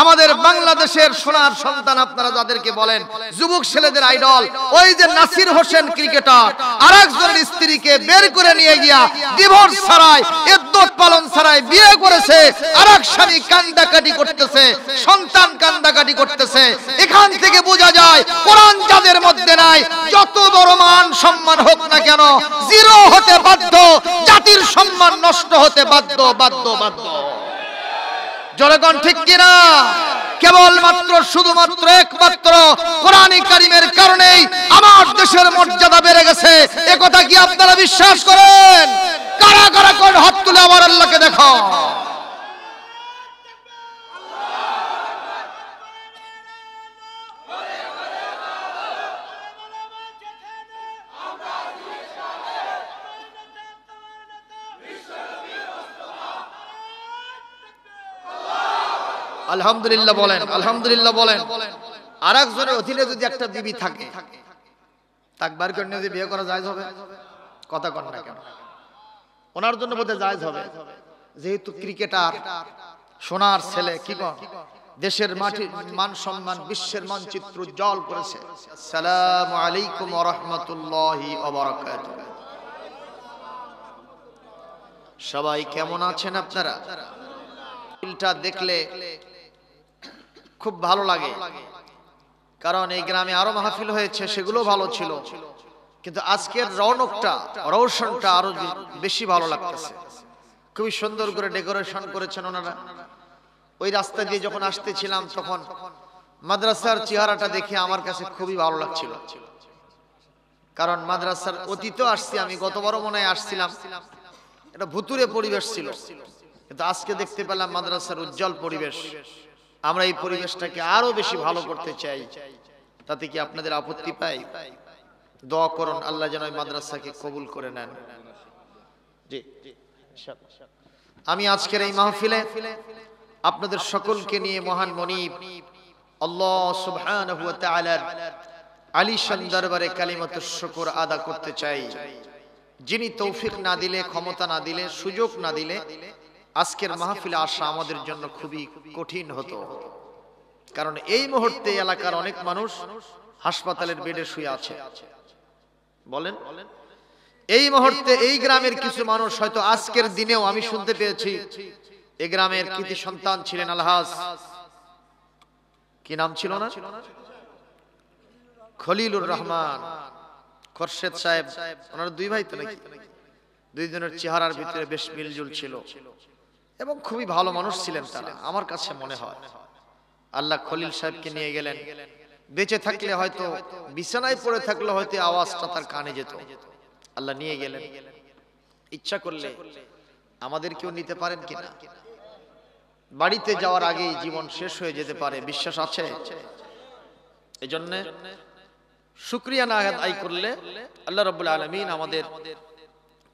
আমাদের বাংলাদেশের সোনার সন্তান আপনারা যাদেরকে বলেন যুবক ছেলেদের আইডল ওই যে নাসির হোসেন ক্রিকেটার আর একজনের স্ত্রীকে বের করে নিয়ে গিয়া ডিভোর্স ছাড়াই এদ্যত পালন ছাড়াই বিয়ে করেছে আর এক স্বামী কাটি করতেছে সন্তান কান্দা কাটি করতেছে এখান থেকে বোঝা যায় কোরআন যাদের মধ্যে নাই যত বড় মান সম্মান হোক না কেন জিরো হতে বাধ্য জাতির সম্মান নষ্ট হতে বাধ্য বাধ্য বাধ্য জনগণ ঠিক কিনা কেবলমাত্র শুধুমাত্র একমাত্র কোরআন কারিমের কারণেই আমার দেশের মর্যাদা বেড়ে গেছে এ কথা কি আপনারা বিশ্বাস করেন কারা কারা কোন হাত তুলে আমার আল্লাহকে দেখো আলহামদুলিল্লাহ বলেন আলহামদুলিল্লাহ বলেন আর একজনের অধীনে যদি একটা দিবি থাকে তাকবার করে যদি বিয়ে করা যায় হবে কথা কন না কেন ওনার জন্য বোধহয় যায় হবে যেহেতু ক্রিকেটার সোনার ছেলে কি কন দেশের মাটির মান সম্মান বিশ্বের মানচিত্র জল করেছে সালাম আলাইকুম রহমতুল্লাহি সবাই কেমন আছেন আপনারা দেখলে খুব ভালো লাগে কারণ এই গ্রামে আরো মাহফিল হয়েছে সেগুলো ভালো ছিল কিন্তু আজকের রৌনকটা রৌশনটা আরো বেশি ভালো লাগতেছে খুবই সুন্দর করে ডেকোরেশন করেছেন ওনারা ওই রাস্তা দিয়ে যখন আসতেছিলাম তখন মাদ্রাসার চেহারাটা দেখে আমার কাছে খুবই ভালো লাগছিল কারণ মাদ্রাসার অতীতও আসছি আমি গতবারও মনে হয় আসছিলাম এটা ভুতুরে পরিবেশ ছিল কিন্তু আজকে দেখতে পেলাম মাদ্রাসার উজ্জ্বল পরিবেশ আমরা এই পরিবেশটাকে আরো বেশি ভালো করতে চাই তাতে কি আপনাদের আপত্তি পাই দোয়া করুন আল্লাহ যেন মাদ্রাসাকে কবুল করে নেন জি আমি আজকের এই মাহফিলে আপনাদের সকলকে নিয়ে মহান মনিব আল্লাহ সুবহানাহু ওয়া তাআলার শান দরবারে কালিমাত শুকর আদা করতে চাই যিনি তৌফিক না দিলে ক্ষমতা না দিলে সুযোগ না দিলে আজকের মাহফিলে আসা আমাদের জন্য খুবই কঠিন হতো কারণ এই মুহূর্তে এলাকার অনেক মানুষ হাসপাতালের বেডে শুয়ে আছে বলেন এই মুহূর্তে এই গ্রামের কিছু মানুষ হয়তো আজকের দিনেও আমি শুনতে পেয়েছি এই গ্রামের কৃতি সন্তান ছিলেন আলহাজ কি নাম ছিল না খলিলুর রহমান খরশেদ সাহেব ওনার দুই ভাই তো নাকি দুইজনের চেহারার ভিতরে বেশ মিলজুল ছিল এবং খুবই ভালো মানুষ ছিলেন তারা আমার কাছে মনে হয় আল্লাহ খলিল সাহেবকে নিয়ে গেলেন বেঁচে থাকলে হয়তো বিছানায় পড়ে থাকলে হয়তো আওয়াজটা তার কানে যেত আল্লাহ নিয়ে গেলেন ইচ্ছা করলে আমাদের কেউ নিতে পারেন কিনা বাড়িতে যাওয়ার আগেই জীবন শেষ হয়ে যেতে পারে বিশ্বাস আছে এই জন্যে শুক্রিয়া না আয় করলে আল্লাহ রবুল্লা আলমিন আমাদের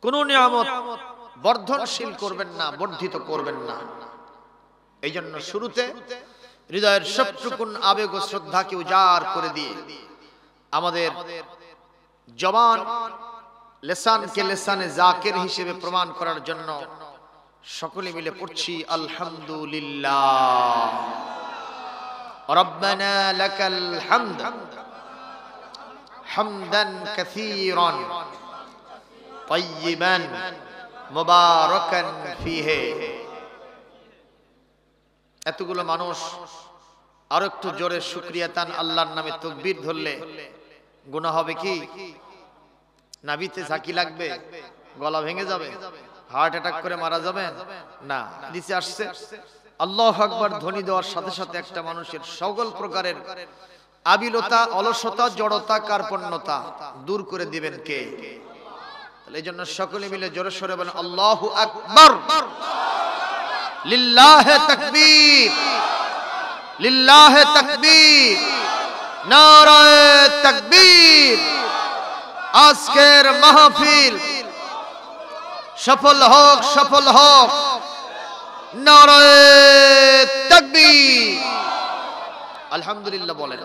কোন নিয়ামত বর্ধনশীল করবেন না বর্ধিত করবেন না এই জন্য শুরুতে হৃদয়ের সবটুকুন আবেগ ও শ্রদ্ধাকে উজাড় করে দিয়ে আমাদের জবান লেসানকে লেসানে জাকের হিসেবে প্রমাণ করার জন্য সকলে মিলে পড়ছি আলহামদুলিল্লাহ ربنا لك الحمد طيبا মোবারকান ফিহে এতগুলো মানুষ আর একটু জোরে শুক্রিয়া তান আল্লাহর নামে তকবির ধরলে গুণা হবে কি নাবিতে ঝাঁকি লাগবে গলা ভেঙে যাবে হার্ট অ্যাটাক করে মারা যাবেন না নিচে আসছে আল্লাহ আকবার ধ্বনি দেওয়ার সাথে সাথে একটা মানুষের সকল প্রকারের আবিলতা অলসতা জড়তা কার্পণ্যতা দূর করে দিবেন কে তাহলে এই জন্য সকলে মিলে জোর সরে বলেন আল্লাহ আকবর লিল্লাহে তকবীর লিল্লাহে তকবীর তকবীর আজকের মাহফিল সফল হোক সফল হোক নারায় তকবীর আলহামদুলিল্লাহ বলেন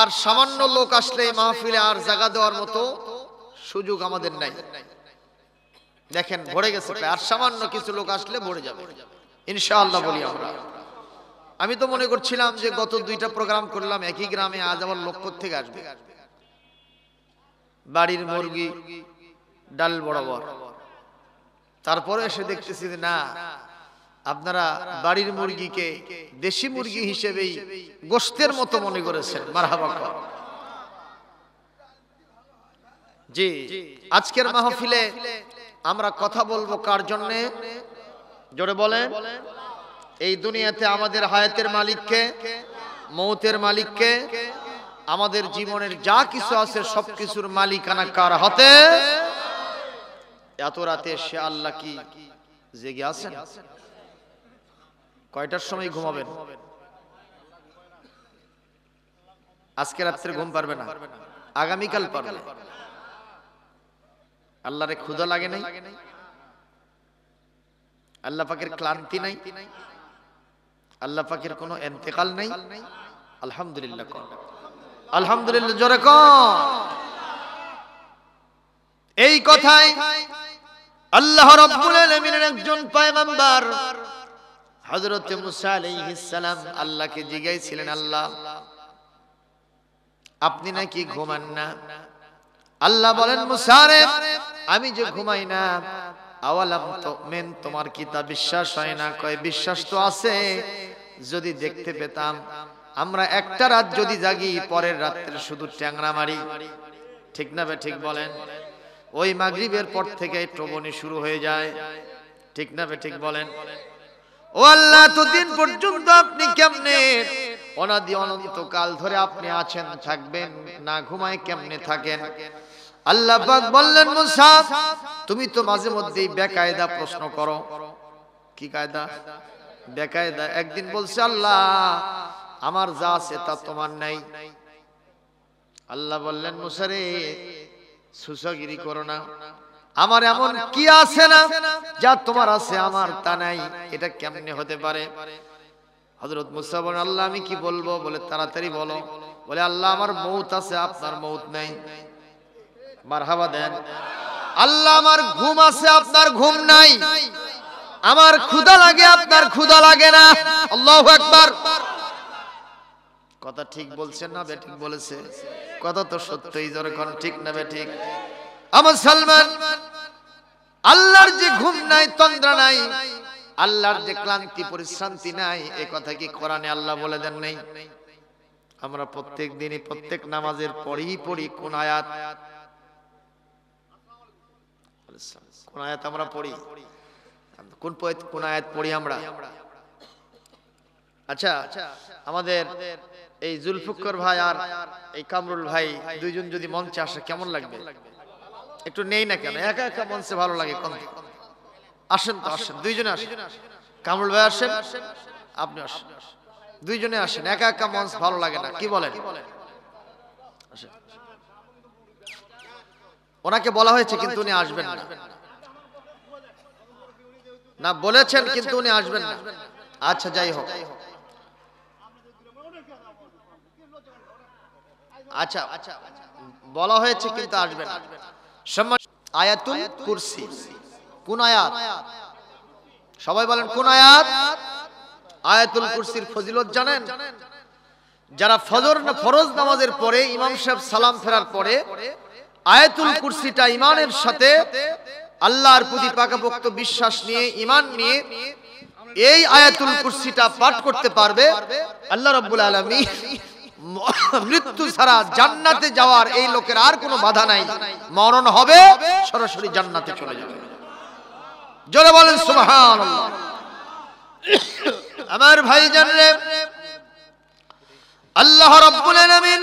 আর সামান্য লোক আসলে মাহফিলে আর জায়গা দেওয়ার মতো সুযোগ আমাদের নাই দেখেন ভরে গেছে আর সামান্য কিছু লোক আসলে ভরে যাবে ইনশাআল্লাহ বলি আমরা আমি তো মনে করছিলাম যে গত দুইটা প্রোগ্রাম করলাম একই গ্রামে আজ আবার লক্ষ্য থেকে আসবে বাড়ির মুরগি ডাল বরাবর তারপরে এসে দেখতেছি যে না আপনারা বাড়ির মুরগিকে দেশি মুরগি হিসেবেই গোস্তের মতো মনে করেছেন মারহাবা জি আজকের মাহফিলে আমরা কথা বলবো কার জন্যে জোরে বলেন এই দুনিয়াতে আমাদের হায়াতের মালিককে মৌতের মালিককে আমাদের জীবনের যা কিছু আছে সব কিছুর মালিকানা কার হাতে এত রাতে সে আল্লাহ কি জেগে আছেন কয়টার সময় ঘুমাবেন আজকে রাত্রে ঘুম পারবে না আগামীকাল পারবে আল্লাহরে ক্ষুদা লাগে নাই আল্লাহ পাকের ক্লান্তি নাই আল্লাহ পাকের কোনো এন্তেকাল নাই আলহামদুলিল্লাহ কর আলহামদুলিল্লাহ জোরে কর এই কথায় আল্লাহ রাব্বুল আলামিনের একজন পয়গম্বর হযরত মুসা আলাইহিস সালাম আল্লাহকে জিজ্ঞাসা ছিলেন আল্লাহ আপনি নাকি ঘুমান না আল্লাহ বলেন মুসারে আমি যে ঘুমাই না আওয়ালাম মেন তোমার কি তা বিশ্বাস হয় না কয় বিশ্বাস তো আছে যদি দেখতে পেতাম আমরা একটা রাত যদি জাগি পরের রাত্রে শুধু ট্যাংরা মারি ঠিক না বে ঠিক বলেন ওই মাগরিবের পর থেকে ট্রবনি শুরু হয়ে যায় ঠিক না বে ঠিক বলেন ও আল্লাহ তো দিন পর্যন্ত আপনি কেমনে অনাদি কাল ধরে আপনি আছেন থাকবেন না ঘুমায় কেমনে থাকেন আল্লাহ বললেন মুসা তুমি তো মাঝে মধ্যেই বেকায়দা প্রশ্ন করো কি কায়দা বেকায়দা একদিন বলছে আল্লাহ আমার যা আছে তা তোমার নাই আল্লাহ বললেন মুসারে সুসাগিরি করো না আমার এমন কি আছে না যা তোমার আছে আমার তা নাই এটা কেমনে হতে পারে হজরত মুসা বলেন আল্লাহ আমি কি বলবো বলে তাড়াতাড়ি বলো বলে আল্লাহ আমার মৌত আছে আপনার মৌত নাই মারহাবা দেন আল্লাহ আমার ঘুম আছে আপনার ঘুম নাই আমার ক্ষুধা লাগে আপনার ক্ষুধা লাগে না আল্লাহ একবার কথা ঠিক বলছেন না বেঠিক বলেছে কথা তো সত্য সত্যই যখন ঠিক না বেঠিক আমার সালমান আল্লাহর যে ঘুম নাই তন্দ্রা নাই আল্লাহর যে ক্লান্তি পরিশ্রান্তি নাই এ কথা কি কোরআনে আল্লাহ বলে দেন নাই আমরা প্রত্যেক দিনই প্রত্যেক নামাজের পরেই পড়ি কোন আয়াত কোন আয়াত আমরা পড়ি কোন কোন আয়াত পড়ি আমরা আচ্ছা আমাদের এই ভাই আর এই কামরুল ভাই দুইজন যদি মঞ্চে আসে কেমন লাগবে একটু নেই না কেন একা একা মঞ্চে ভালো লাগে কোন আসেন তো আসেন দুইজনে আসেন কামরুল ভাই আসেন আপনি আসেন দুইজনে আসেন একা একা মঞ্চ ভালো লাগে না কি বলেন ওনাকে বলা হয়েছে কিন্তু উনি আসবেন না না বলেছেন কিন্তু উনি আসবেন না আচ্ছা যাই হোক আচ্ছা আচ্ছা বলা হয়েছে কিন্তু আসবেন আয়াতুল কুরসি কোন আয়াত সবাই বলেন কোন আয়াত আয়াতুল কুরসির ফজিলত জানেন যারা ফজর ফরজ নামাজের পরে ইমাম সাহেব সালাম ফেরার পরে আয়াতুল কুরসিটা ইমানের সাথে আল্লাহর প্রতি পাকাপোক্ত বিশ্বাস নিয়ে ইমান নিয়ে এই আয়াতুল কুরসিটা পাঠ করতে পারবে আল্লাহ রাব্বুল আলামিন মৃত্যু ছাড়া জান্নাতে যাওয়ার এই লোকের আর কোনো বাধা নাই মরণ হবে সরাসরি জান্নাতে চলে যাবে জোরে বলেন সুবহানাল্লাহ আমার ভাই জানলে আল্লাহ রাব্বুল আলামিন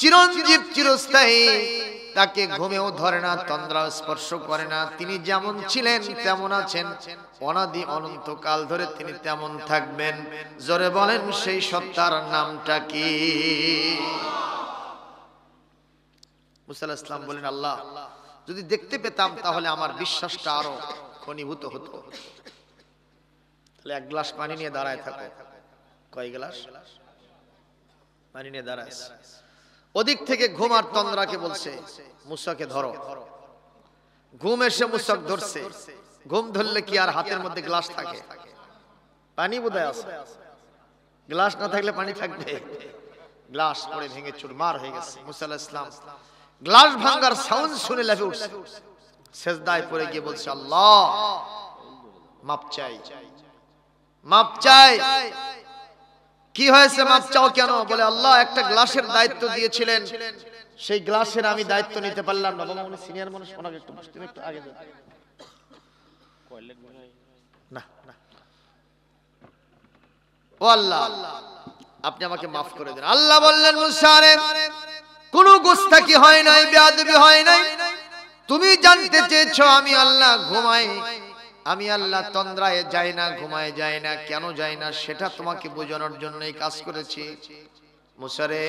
চিরঞ্জীব চিরস্থায়ী তাকে ঘুমেও ধরে না তন্দ্রা স্পর্শ করে না তিনি যেমন ছিলেন তেমন আছেন অনাদি অনন্তকাল ধরে তিনি তেমন থাকবেন জোরে বলেন সেই সত্তার নামটা কি মুসাল ইসলাম বলেন আল্লাহ যদি দেখতে পেতাম তাহলে আমার বিশ্বাসটা আরো ঘনীভূত হতো তাহলে এক গ্লাস পানি নিয়ে দাঁড়ায় থাকো কয় গ্লাস পানি নিয়ে দাঁড়ায় ওদিক থেকে ঘুম আর তন্দ্রাকে বলছে মুসাকে ধরো ঘুম এসে মুসাক ধরছে ঘুম ধরলে কি আর হাতের মধ্যে গ্লাস থাকে পানি বোধহয় আছে গ্লাস না থাকলে পানি থাকবে গ্লাস পড়ে ভেঙে চুরমার হয়ে গেছে মুসা ইসলাম গ্লাস ভাঙ্গার সাউন্ড শুনে লাফে উঠছে শেষদায় পরে গিয়ে বলছে আল্লাহ মাপ চাই মাপ চাই কি হয়েছে মাপ চাও কেন বলে আল্লাহ একটা গ্লাসের দায়িত্ব দিয়েছিলেন সেই গ্লাসের আমি দায়িত্ব নিতে পারলাম না বাবা মনে সিনিয়র মানুষ ওনাকে একটু বুঝতে একটু আগে না ও আল্লাহ আপনি আমাকে মাফ করে দেন আল্লাহ বললেন মুসারে কোনো হয় নাই বেয়াদবি হয় নাই তুমি জানতে চেয়েছো আমি আল্লাহ ঘুমাই আমি আল্লাহ তন্দ্রায় যাই না ঘুমায় যাই না কেন যাই না সেটা তোমাকে বোঝানোর জন্য এই কাজ করেছি মুসারে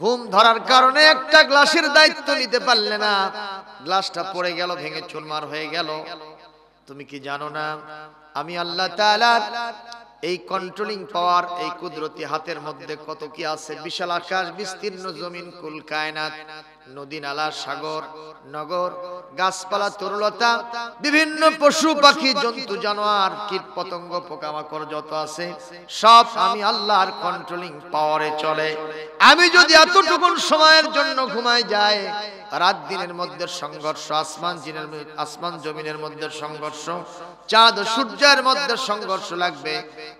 ঘুম ধরার কারণে একটা গ্লাসের দায়িত্ব নিতে পারলে না গ্লাসটা পড়ে গেল ভেঙে চুরমার হয়ে গেল তুমি কি জানো না আমি আল্লাহ তাআলার এই কন্ট্রোলিং পাওয়ার এই কুদরতি হাতের মধ্যে কত কি আছে বিশাল আকাশ বিস্তীর্ণ জমিন কুল কায়নাত নদী নালা সাগর নগর গাছপালা তরুলতা বিভিন্ন পশু পাখি জন্তু জানোয়ার কীট পতঙ্গ পোকামাকড় যত আছে সব আমি আল্লাহর কন্ট্রোলিং পাওয়ারে চলে আমি যদি এতটুকুন সময়ের জন্য ঘুমাই যাই রাত দিনের মধ্যে সংঘর্ষ আসমান জিনের আসমান জমিনের মধ্যে সংঘর্ষ চাঁদ সূর্যের মধ্যে সংঘর্ষ লাগবে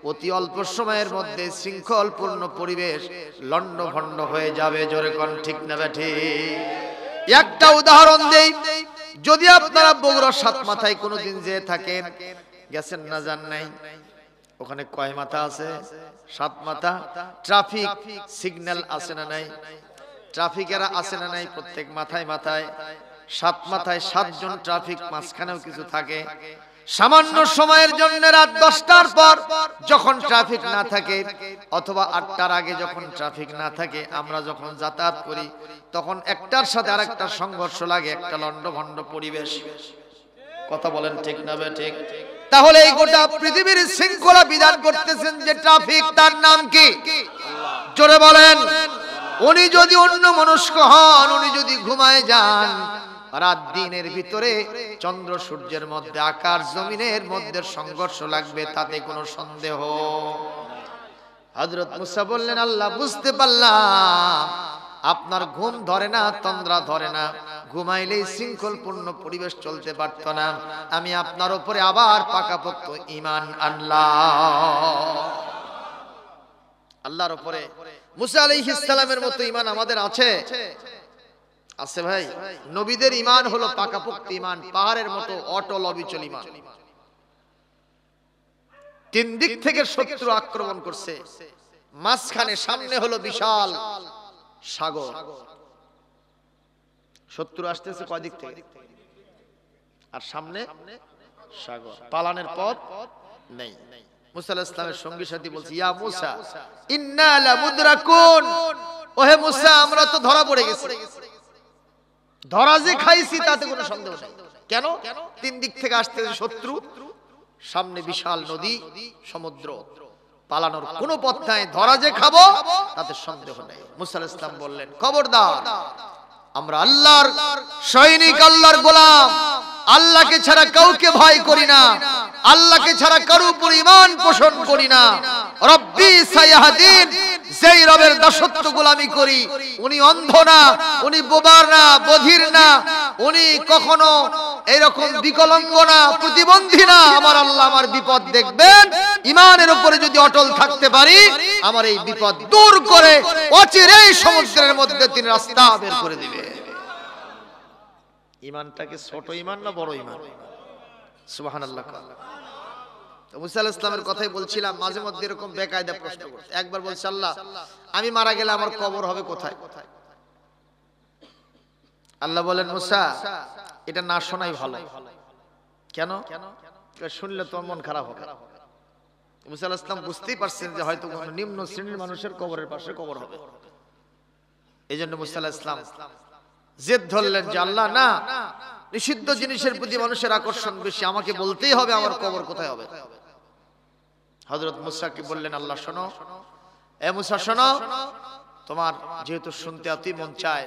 অতি অল্প সময়ের মধ্যে শৃঙ্খলপূর্ণ পরিবেশ লন্ড ভন্ড হয়ে যাবে জোরে কন ঠিক না ব্যাঠি একটা উদাহরণ দেই যদি আপনারা বগুড়ার সাত মাথায় কোনোদিন যেয়ে থাকেন গেছেন না যান নাই ওখানে কয় মাথা আছে সাত মাথা ট্রাফিক সিগন্যাল আছে না নাই ট্রাফিকেরা আছে না নাই প্রত্যেক মাথায় মাথায় সাত মাথায় সাতজন ট্রাফিক মাঝখানেও কিছু থাকে সামান্য সময়ের জন্য রাত দশটার পর যখন ট্রাফিক না থাকে অথবা আটটার আগে যখন ট্রাফিক না থাকে আমরা যখন যাতায়াত করি তখন একটার সাথে আর একটা সংঘর্ষ লাগে একটা লণ্ডভণ্ড পরিবেশ কথা বলেন ঠিক না ঠিক তাহলে এই গোটা পৃথিবীর শৃঙ্খলা বিধান করতেছেন যে ট্রাফিক তার নাম কি জোরে বলেন উনি যদি অন্য মনস্ক হন উনি যদি ঘুমায় যান রাত দিনের ভিতরে চন্দ্র সূর্যের মধ্যে আকার জমিনের মধ্যে সংঘর্ষ লাগবে তাতে কোনো সন্দেহ হজরত মুসা বললেন আল্লাহ বুঝতে পারলাম আপনার ঘুম ধরে না তন্দ্রা ধরে না ঘুমাইলেই শৃঙ্খলপূর্ণ পরিবেশ চলতে পারত না আমি আপনার উপরে আবার পাকাপোক্ত ইমান আনলাম আল্লাহর উপরে মুসা আলাইহিস সালামের মতো ইমান আমাদের আছে আছে ভাই নবীদের ইমান হলো পাকাপোক্ত ইমান পাহাড়ের মতো অটল অবিচল ইমান তিন দিক থেকে শত্রু আক্রমণ করছে মাঝখানে সামনে হলো বিশাল সাগর শত্রু আসতেছে কয়দিক থেকে আর সামনে সাগর পালানের পথ নেই মুসা ইসলামের সঙ্গী সাথী বলছে ইয়া মুসা ইন্না লা মুদরাকুন ওহে মুসা আমরা তো ধরা পড়ে গেছি ধরা যে খাইছি তাতে কোনো সন্দেহ নেই কেন তিন দিক থেকে আসতে শত্রু সামনে বিশাল নদী সমুদ্র পালানোর কোন পথ নাই ধরা যে খাবো তাতে সন্দেহ নেই মুসাল ইসলাম বললেন খবরদার আমরা আল্লাহর সৈনিক আল্লাহর গোলাম আল্লাহকে ছাড়া কাউকে ভয় করি না আল্লাহকে ছাড়া কারো পরিমাণ পোষণ করি না রব্বি সায়াহাদিন যেই রবের দাসত্ব গোলামি করি উনি অন্ধ না উনি বোবার না বধির না উনি কখনো এরকম বিকলঙ্গ না প্রতিবন্ধী না আমার আল্লাহ আমার বিপদ দেখবেন ইমানের উপরে যদি অটল থাকতে পারি আমার এই বিপদ দূর করে অচিরেই সমুদ্রের মধ্যে তিনি রাস্তা বের করে দিবেন ইমানটাকে ছোট ইমান না বড় ইমান সুবাহান আল্লাহ ইসলামের কথাই বলছিলাম মাঝে মধ্যে এরকম বেকায়দা প্রশ্ন করছে একবার আল্লাহ আমি মারা গেলে আমার কবর হবে কোথায় আল্লাহ বলেন মুসা এটা না শোনাই ভালো কেন শুনলে তোমার মন খারাপ হবে মুসা ইসলাম বুঝতেই পারছেন যে হয়তো নিম্ন শ্রেণীর মানুষের কবরের পাশে কবর হবে এই জন্য মুসা ইসলাম জেদ ধরলেন যে আল্লাহ না নিষিদ্ধ জিনিসের প্রতি মানুষের আকর্ষণ বেশি আমাকে বলতেই হবে আমার কবর কোথায় হবে হজরত মুসাকে বললেন আল্লাহ শোনো এ মুসা শোনো তোমার যেহেতু শুনতে অতি মন চায়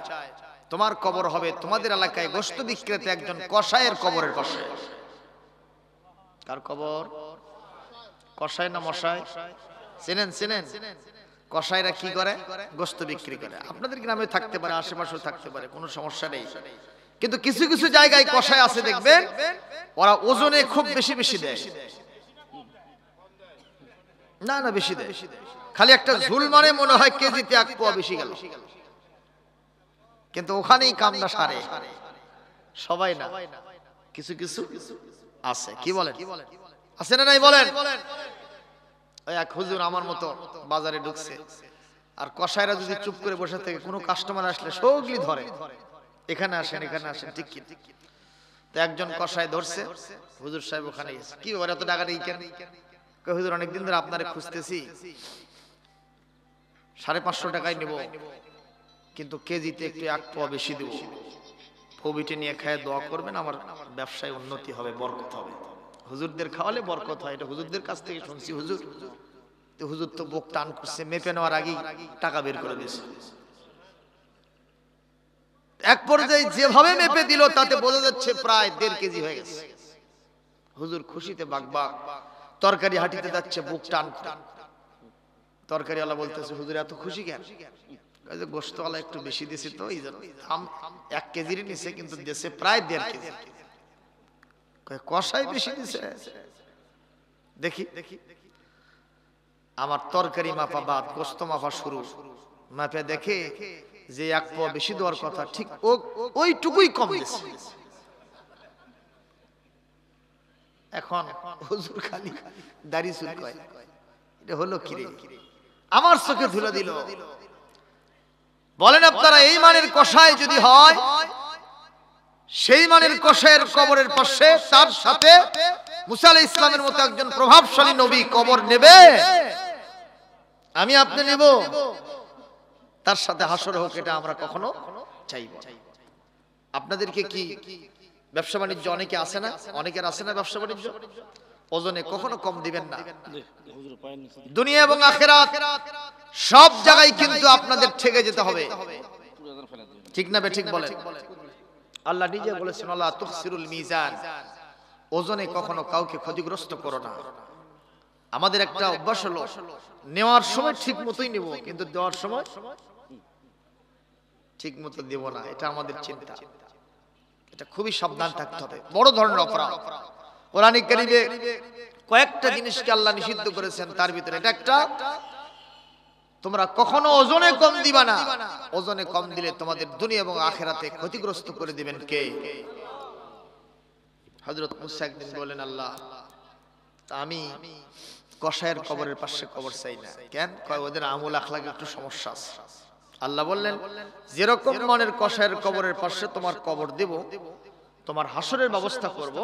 তোমার কবর হবে তোমাদের এলাকায় গোস্ত বিক্রেতে একজন কষায়ের কবরের পাশে কার কবর কষায় না মশায় চিনেন চিনেন কষাইরা কি করে গোস্ত বিক্রি করে আপনাদের গ্রামে থাকতে পারে আশেপাশে থাকতে পারে কোনো সমস্যা নেই কিন্তু কিছু কিছু জায়গায় কষাই আছে দেখবেন ওরা ওজনে খুব বেশি বেশি দেয় না না বেশি দেয় খালি একটা ঝুল মানে মনে হয় মানে কেজিতে এক পোয়া বেশি গেল কিন্তু ওখানেই কামনা সারে সবাই না কিছু কিছু আছে কি বলেন আছে না নাই বলেন এক হুজুর আমার মতো বাজারে ঢুকছে আর কষাইরা যদি চুপ করে বসে থাকে কোনো কাস্টমার আসলে সৌগলি ধরে এখানে আসেন এখানে আসেন ঠিক কি তো একজন কষাই ধরছে হুজুর সাহেব ওখানে গেছে কি ওরা এত টাকা নেই কেন হুজুর অনেকদিন ধরে আপনারে খুঁজতেছি সাড়ে পাঁচশো টাকায় নেব কিন্তু কেজিতে একটু এক পোয়া বেশি দেব কবিটি নিয়ে খায় দোয়া করবেন আমার ব্যবসায় উন্নতি হবে বরকত হবে হুজুরদের খাওয়ালে বরকত হয় এটা হুজুরদের কাছ থেকে শুনছি হুজুর তো হুজুর তো বুক টান করছে মেপে নেওয়ার আগেই টাকা বের করে দিয়েছে এক পর্যায়ে যেভাবে মেপে দিল তাতে বোঝা যাচ্ছে প্রায় দেড় কেজি হয়ে গেছে হুজুর খুশিতে বাগবা তরকারি হাঁটিতে যাচ্ছে বুক টান তরকারিওয়ালা বলতেছে হুজুর এত খুশি কেন গোস্তওয়ালা একটু বেশি দিছে তো এই জন্য এক কেজির নিচে কিন্তু দেশে প্রায় দেড় কেজি কষাই বেশি দিছে দেখি দেখি আমার তরকারি মাপা বাদ গোস্ত মাপা শুরু মাপে দেখে যে এক পো বেশি দেওয়ার কথা ঠিক ওইটুকুই কম দিছে এখন হুজুর খালি দাড়ি চুল কয় এটা হলো কি রে আমার চোখে ধুলে দিল বলেন আপনারা এই মানের কষায় যদি হয় সেই মানের কষের কবরের পাশে তার সাথে মুসালে ইসলামের মতো একজন প্রভাবশালী নবী কবর নেবে আমি আপনি নেব তার সাথে হাসর হোক এটা আমরা কখনো চাইব আপনাদেরকে কি ব্যবসা বাণিজ্য অনেকে আসে না অনেকের আসে না ব্যবসা বাণিজ্য ওজনে কখনো কম দিবেন না দুনিয়া এবং আখেরাত সব জায়গায় কিন্তু আপনাদের ঠেকে যেতে হবে ঠিক না বে ঠিক বলেন আল্লাহ নিজে বলেছেন আল্লাহ তুকসিরুল মিজান ওজনে কখনো কাউকে ক্ষতিগ্রস্ত করো না আমাদের একটা অভ্যাস হলো নেওয়ার সময় ঠিক মতোই নেব কিন্তু দেওয়ার সময় ঠিক মতো দেব না এটা আমাদের চিন্তা এটা খুবই সাবধান থাকতে হবে বড় ধরনের অপরাধ কোরআনিক কয়েকটা জিনিসকে আল্লাহ নিষিদ্ধ করেছেন তার ভিতরে এটা একটা তোমরা কখনো ওজনে কম দিবা না ওজনে কম দিলে তোমাদের দুনিয়া এবং আখেরাতে ক্ষতিগ্রস্ত করে দিবেন কে হজরত মুসা একদিন বলেন আল্লাহ আমি কষায়ের কবরের পাশে কবর চাই না কেন কয় ওদের আমল আখলাকে একটু সমস্যা আছে আল্লাহ বললেন যেরকম মনের কষায়ের কবরের পাশে তোমার কবর দেব তোমার হাসরের ব্যবস্থা করব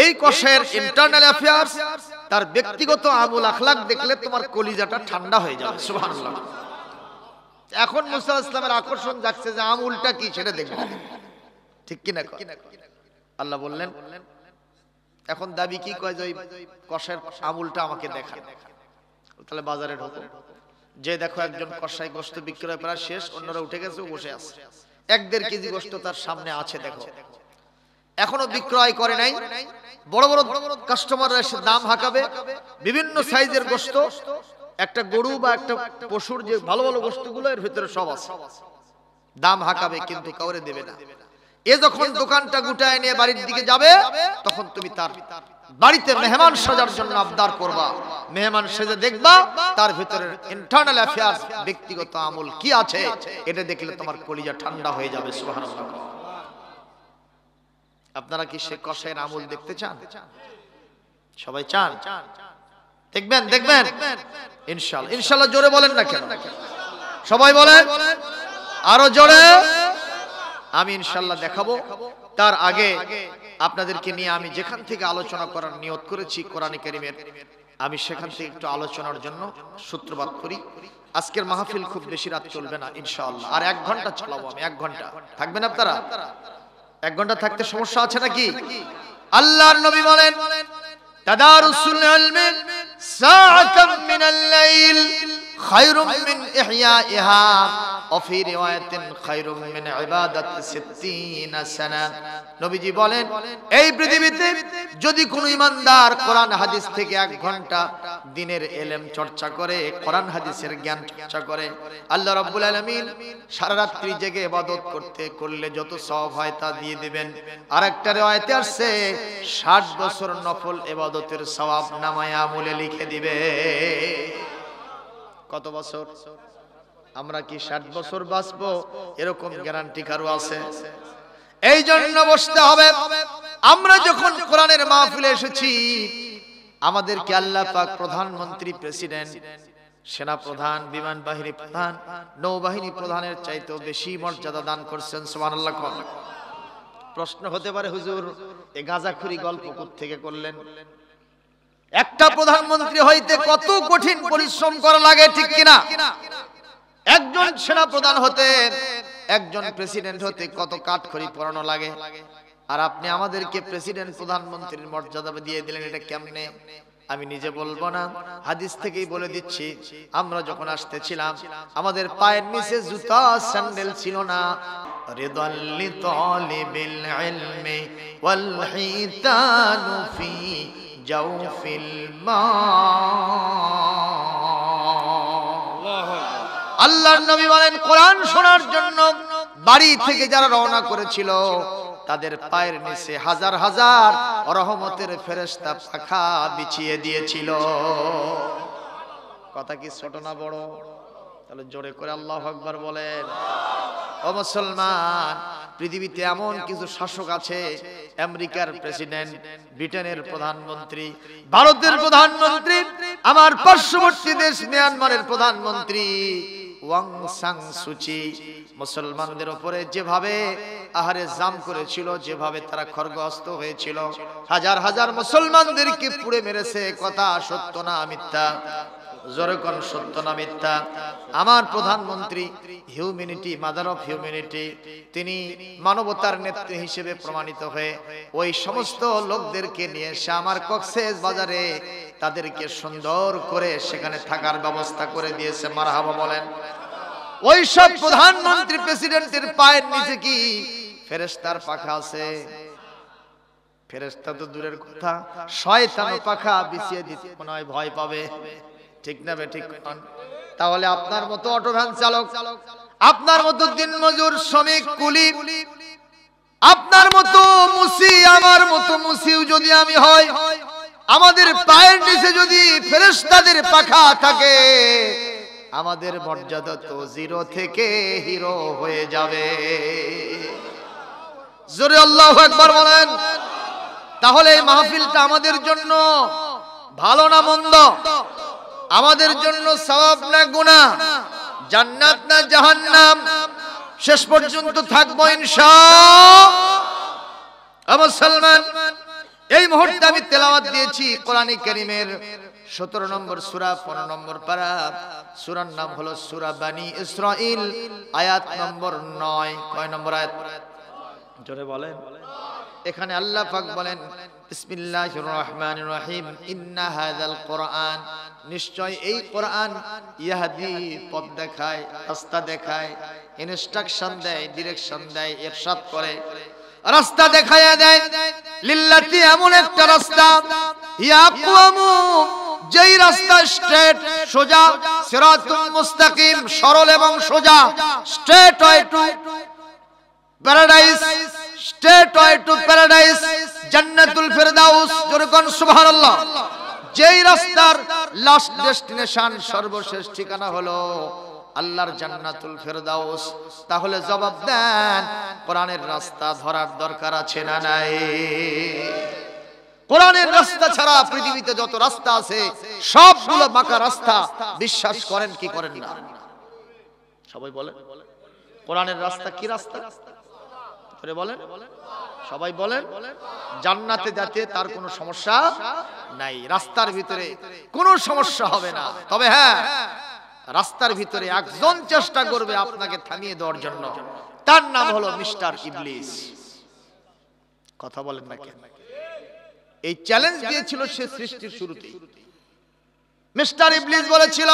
এই কষের ইন্টারনাল অ্যাফেয়ার্স তার ব্যক্তিগত আবুল আখলাক দেখলে তোমার কলিজাটা ঠান্ডা হয়ে যাবে সুবহানাল্লাহ এখন মুসা ইসলামের আকর্ষণ যাচ্ছে যে আমুলটা কি সেটা দেখবে ঠিক কিনা আল্লাহ বললেন এখন দাবি কি কয় যে কষের আমুলটা আমাকে দেখা তাহলে বাজারে ঢোকো যে দেখো একজন কষাই গোস্ত বিক্রয় করা শেষ অন্যরা উঠে গেছে বসে আছে এক দেড় কেজি গোস্ত তার সামনে আছে দেখো এখনো বিক্রয় করে নাই বড় বড় কাস্টমার এসে দাম হাঁকাবে বিভিন্ন সাইজের গোস্ত একটা গরু বা একটা পশুর যে ভালো ভালো গোস্তগুলো এর ভিতরে সব আছে দাম হাঁকাবে কিন্তু কাউরে দেবে না এ যখন দোকানটা গুটায় নিয়ে বাড়ির দিকে যাবে তখন তুমি তার বাড়িতে মেহমান সাজার জন্য আবদার করবা মেহমান সেজে দেখবা তার ভিতরে ইন্টারনাল অ্যাফেয়ার্স ব্যক্তিগত আমল কি আছে এটা দেখলে তোমার কলিজা ঠান্ডা হয়ে যাবে সুবহানাল্লাহ আপনারা কি সে কষায়ের আমল দেখতে চান সবাই চান দেখবেন দেখবেন ইনশাল ইনশাল্লাহ জোরে বলেন না কেন সবাই বলেন আরো জোরে আমি ইনশাল্লাহ দেখাবো তার আগে আপনাদেরকে নিয়ে আমি যেখান থেকে আলোচনা করার নিয়ত করেছি কোরআন করিমের আমি সেখান থেকে একটু আলোচনার জন্য সূত্রপাত করি আজকের মাহফিল খুব বেশি রাত চলবে না ইনশাল্লাহ আর এক ঘন্টা চালাবো আমি এক ঘন্টা থাকবেন আপনারা এক ঘন্টা থাকতে সমস্যা আছে নাকি আল্লাহর নবী বলেন তাদারুসুল ইলমি সাআতাম মিনাল লাইল খায়রুম মিন ইহয়া ইহা ফি রিওয়ায়াতিন খায়রুম মিন ইবাদাতি 60 সানা নবীজি বলেন এই পৃথিবীতে যদি কোনো ইমানদার কোরআন হাদিস থেকে এক ঘন্টা দিনের এলেম চর্চা করে কোরআন হাদিসের জ্ঞান চর্চা করে আল্লাহ রাব্বুল আলামিন সারা রাত্রি জেগে ইবাদত করতে করলে যত সওয়াব হয় তা দিয়ে দিবেন আর একটা রিওয়ায়াতে আছে 60 বছর নফল ইবাদতের সওয়াব নামায় আমলে লিখে দিবে কত বছর আমরা কি ষাট বছর বাঁচবো এরকম গ্যারান্টি কারো আছে এই জন্য বসতে হবে আমরা যখন কোরআনের মাহফিলে এসেছি আমাদেরকে আল্লাহ পাক প্রধানমন্ত্রী প্রেসিডেন্ট সেনা প্রধান বিমান বাহিনী প্রধান নৌবাহিনী প্রধানের চাইতেও বেশি মর্যাদা দান করছেন সুবহানাল্লাহ প্রশ্ন হতে পারে হুজুর এ গাঁজাখুরি গল্প থেকে করলেন একটা প্রধানমন্ত্রী হইতে কত কঠিন পরিশ্রম করা লাগে ঠিক কিনা একজন সেনা প্রধান হতে একজন প্রেসিডেন্ট হতে কত কাঠখড়ি পড়ানো লাগে আর আপনি আমাদেরকে প্রেসিডেন্ট প্রধানমন্ত্রীর মর্যাদা দিয়ে দিলেন এটা কেমনে আমি নিজে বলবো না হাদিস থেকেই বলে দিচ্ছি আমরা যখন আসতেছিলাম আমাদের পায়ের নিচে জুতা স্যান্ডেল ছিল না রেদল্লি তলিবিল ইলমি ওয়াল হিতানু ফি جوف আল্লাহর নবী বলেন কোরআন শোনার জন্য বাড়ি থেকে যারা রওনা করেছিল তাদের পায়ের নিচে হাজার হাজার রহমতের ফেরেস্তা পাখা বিছিয়ে দিয়েছিল কথা কি ছোট না বড় তাহলে জোরে করে আল্লাহ আকবর বলেন ও মুসলমান পৃথিবীতে এমন কিছু শাসক আছে আমেরিকার প্রেসিডেন্ট ব্রিটেনের প্রধানমন্ত্রী ভারতের প্রধানমন্ত্রী আমার পার্শ্ববর্তী দেশ মিয়ানমারের প্রধানমন্ত্রী ওয়াং সাং সুচি মুসলমানদের ওপরে যেভাবে আহারে জাম করেছিল যেভাবে তারা খর্গস্ত হয়েছিল হাজার হাজার মুসলমানদেরকে পুড়ে মেরেছে কথা সত্য না মিথ্যা জোরকন সত্য না মিথ্যা আমার প্রধানমন্ত্রী হিউম্যানিটি মাদার অফ হিউম্যানিটি তিনি মানবতার নেত্রী হিসেবে প্রমাণিত হয়ে ওই সমস্ত লোকদেরকে নিয়ে এসে আমার কক্সেস বাজারে তাদেরকে সুন্দর করে সেখানে থাকার ব্যবস্থা করে দিয়েছে মারহাবা বলেন ওই সব প্রধানমন্ত্রী প্রেসিডেন্টের পায়ের নিচে কি ফেরেস্তার পাখা আছে ফেরেস্তা তো দূরের কথা শয়তান পাখা বিছিয়ে দিতে মনে ভয় পাবে ঠিক না বে ঠিক তাহলে আপনার মতো অটো ভ্যান চালক আপনার মতো মজুর শ্রমিক কুলি আপনার মতো মুসি আমার মতো মুসিও যদি আমি হয় আমাদের পায়ের নিচে যদি ফেরেশতাদের পাখা থাকে আমাদের মর্যাদা তো জিরো থেকে হিরো হয়ে যাবে জোরে আল্লাহ একবার বলেন তাহলে এই মাহফিলটা আমাদের জন্য ভালো না মন্দ আমাদের জন্য সবাব না গুণা জান্নাত না জাহান্নাম শেষ পর্যন্ত থাকবো ইনশা এই মুহূর্তে আমি তেলাওয়াত দিয়েছি কোরআনী করিমের সতেরো নম্বর সুরা পনেরো নম্বর পারা সুরার নাম হলো সুরা বানী ইসরাইল আয়াত নম্বর নয় কয় নম্বর আয়াত জোরে বলেন এখানে আল্লাহ পাক বলেন বিসমিল্লাহির রহমানির রহিম ইন্না হাযাল কোরআন নিশ্চয় এই কোরআন ইয়াহাদি পথ দেখায় রাস্তা দেখায় ইনস্ট্রাকশন দেয় ডিরেকশন দেয় এরশাদ করে রাস্তা দেখায় দেয় লিল্লাতি এমন একটা রাস্তা ইয়াকুয়ামু যেই রাস্তা স্ট্রেট সোজা সিরাতুল মুস্তাকিম সরল এবং সোজা স্ট্রেট হয় টু প্যারাডাইস স্ট্রেট হয় টু প্যারাডাইস জান্নাতুল ফিরদাউস জোরে সুবহানাল্লাহ যেই রাস্তার লাস্ট ডেস্টিনেশন সর্বশেষ ঠিকানা হলো আল্লাহর জান্নাতুল ফেরদাউস তাহলে জবাব দেন কোরআনের রাস্তা ধরার দরকার আছে না নাই কোরআনের রাস্তা ছাড়া পৃথিবীতে যত রাস্তা আছে সবগুলো বাঁকা রাস্তা বিশ্বাস করেন কি করেন না সবাই বলে কোরআনের রাস্তা কি রাস্তা বলেন সবাই বলেন জান্নাতে যাতে তার কোনো সমস্যা নাই রাস্তার ভিতরে কোনো সমস্যা হবে না তবে হ্যাঁ রাস্তার ভিতরে একজন চেষ্টা করবে আপনাকে থামিয়ে দেওয়ার জন্য তার নাম হলো মিস্টার ইবলিস কথা বলেন না কেন এই চ্যালেঞ্জ দিয়েছিল সে সৃষ্টির শুরুতে মিস্টার ইবলিস বলেছিল